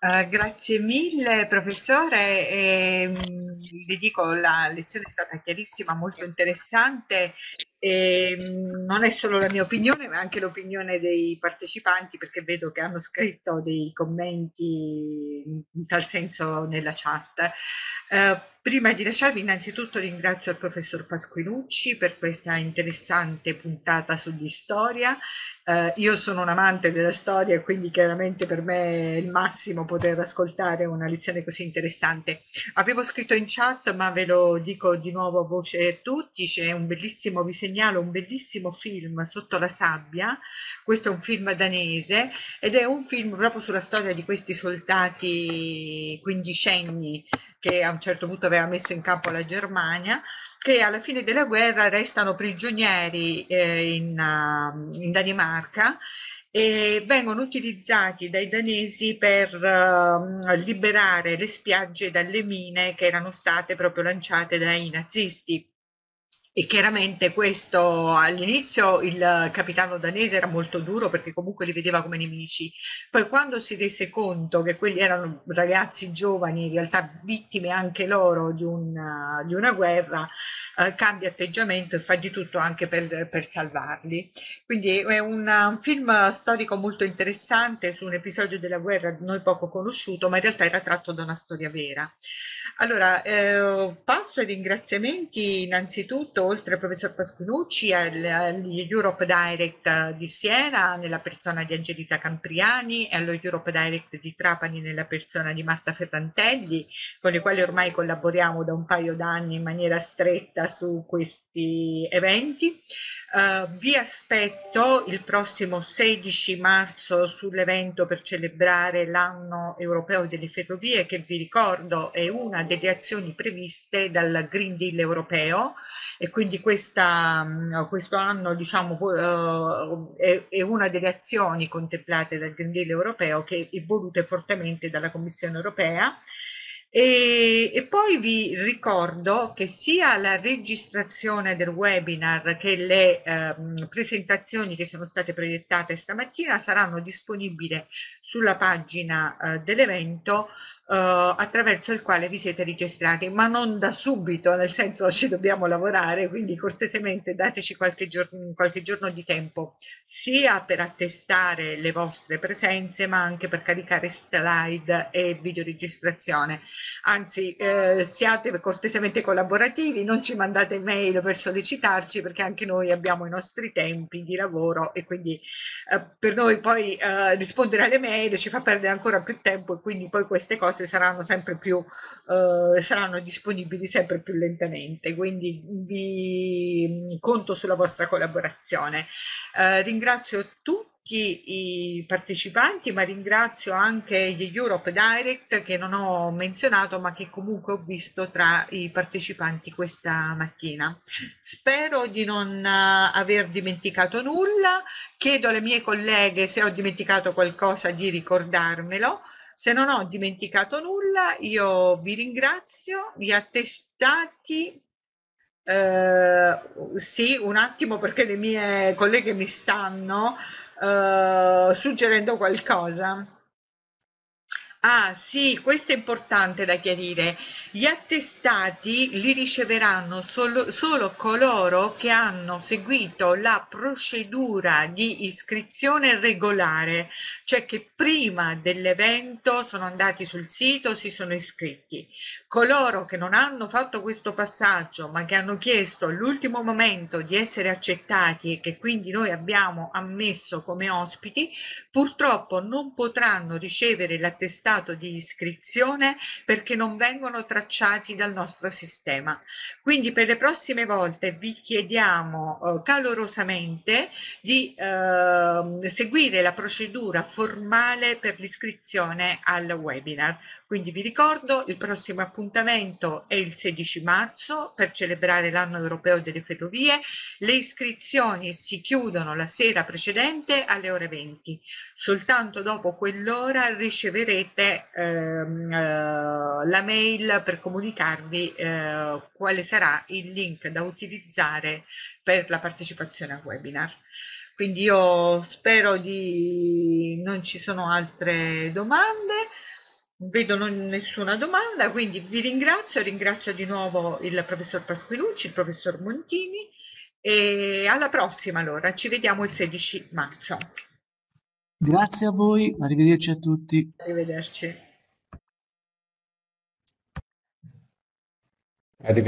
Uh, grazie mille professore, e, mh, mm, vi dico la lezione è stata chiarissima, molto interessante, e, mh, mm, non è solo la mia opinione ma anche l'opinione dei partecipanti perché vedo che hanno scritto dei commenti in tal senso nella chat. Uh, Prima di lasciarvi innanzitutto ringrazio il professor Pasquinucci per questa interessante puntata sugli storia. Eh, io sono un amante della storia e quindi chiaramente per me è il massimo poter ascoltare una lezione così interessante. Avevo scritto in chat ma ve lo dico di nuovo a voce a tutti, c'è un bellissimo, vi segnalo un bellissimo film Sotto la sabbia, questo è un film danese ed è un film proprio sulla storia di questi soldati quindicenni che a un certo punto aveva messo in campo la Germania, che alla fine della guerra restano prigionieri eh, in, uh, in Danimarca e vengono utilizzati dai danesi per uh, liberare le spiagge dalle mine che erano state proprio lanciate dai nazisti. E chiaramente questo all'inizio il capitano danese era molto duro perché comunque li vedeva come nemici, poi quando si rese conto che quelli erano ragazzi giovani, in realtà vittime anche loro di una, di una guerra, eh, cambia atteggiamento e fa di tutto anche per, per salvarli. Quindi è una, un film storico molto interessante su un episodio della guerra noi poco conosciuto, ma in realtà era tratto da una storia vera. Allora, eh, passo ai ringraziamenti innanzitutto oltre al professor Pasquinucci, all'Europe Direct eh, di Siena, nella persona di Angelita Campriani, e allo Europe Direct di Trapani, nella persona di Marta Ferrantelli, con le quali ormai collaboriamo da un paio d'anni in maniera stretta su questi eventi. Uh, vi aspetto il prossimo 16 marzo sull'evento per celebrare l'anno europeo delle ferrovie, che vi ricordo è una delle azioni previste dal Green Deal europeo e e quindi questa, mm, oh, questo anno diciamo, eh, è, una delle azioni contemplate dal Green Deal europeo che è voluta fortemente dalla Commissione europea. E, e, poi vi ricordo che sia la registrazione del webinar che le ehm, presentazioni che sono state proiettate stamattina saranno disponibili sulla pagina eh, dell'evento eh, attraverso il quale vi siete registrati, ma non da subito, nel senso ci dobbiamo lavorare, quindi cortesemente dateci qualche giorno, qualche giorno di tempo, sia per attestare le vostre presenze, ma anche per caricare slide e videoregistrazione. Anzi, eh, siate cortesemente collaborativi, non ci mandate mail per sollecitarci, perché anche noi abbiamo i nostri tempi di lavoro e quindi eh, per noi poi eh, rispondere alle mail ci fa perdere ancora più tempo e quindi poi queste cose cose saranno sempre più eh, saranno disponibili sempre più lentamente quindi vi mm, conto sulla vostra collaborazione eh, ringrazio tutti i partecipanti, ma ringrazio anche gli Europe Direct che non ho menzionato, ma che comunque ho visto tra i partecipanti questa mattina. Spero di non eh, aver dimenticato nulla, chiedo alle mie colleghe se ho dimenticato qualcosa di ricordarmelo. Se non ho dimenticato nulla, io vi ringrazio. Gli attestati, eh, sì, un attimo perché le mie colleghe mi stanno eh, suggerendo qualcosa. Ah sì, questo è importante da chiarire. Gli attestati li riceveranno solo, solo, coloro che hanno seguito la procedura di iscrizione regolare, cioè che prima dell'evento sono andati sul sito, si sono iscritti. Coloro che non hanno fatto questo passaggio, ma che hanno chiesto all'ultimo momento di essere accettati e che quindi noi abbiamo ammesso come ospiti, purtroppo non potranno ricevere l'attestato stato di iscrizione perché non vengono tracciati dal nostro sistema. Quindi per le prossime volte vi chiediamo eh, calorosamente di eh, seguire la procedura formale per l'iscrizione al webinar. Quindi vi ricordo il prossimo appuntamento è il 16 marzo per celebrare l'anno europeo delle ferrovie. Le iscrizioni si chiudono la sera precedente alle ore 20. Soltanto dopo quell'ora riceverete ehm, eh, la mail per comunicarvi eh, quale sarà il link da utilizzare per la partecipazione al webinar. Quindi io spero di non ci sono altre domande. Vedo non, nessuna domanda, quindi vi ringrazio, ringrazio di nuovo il professor Pasquilucci, il professor Montini e alla prossima allora, ci vediamo il 16 marzo. Grazie a voi, arrivederci a tutti. Arrivederci. Arrivederci.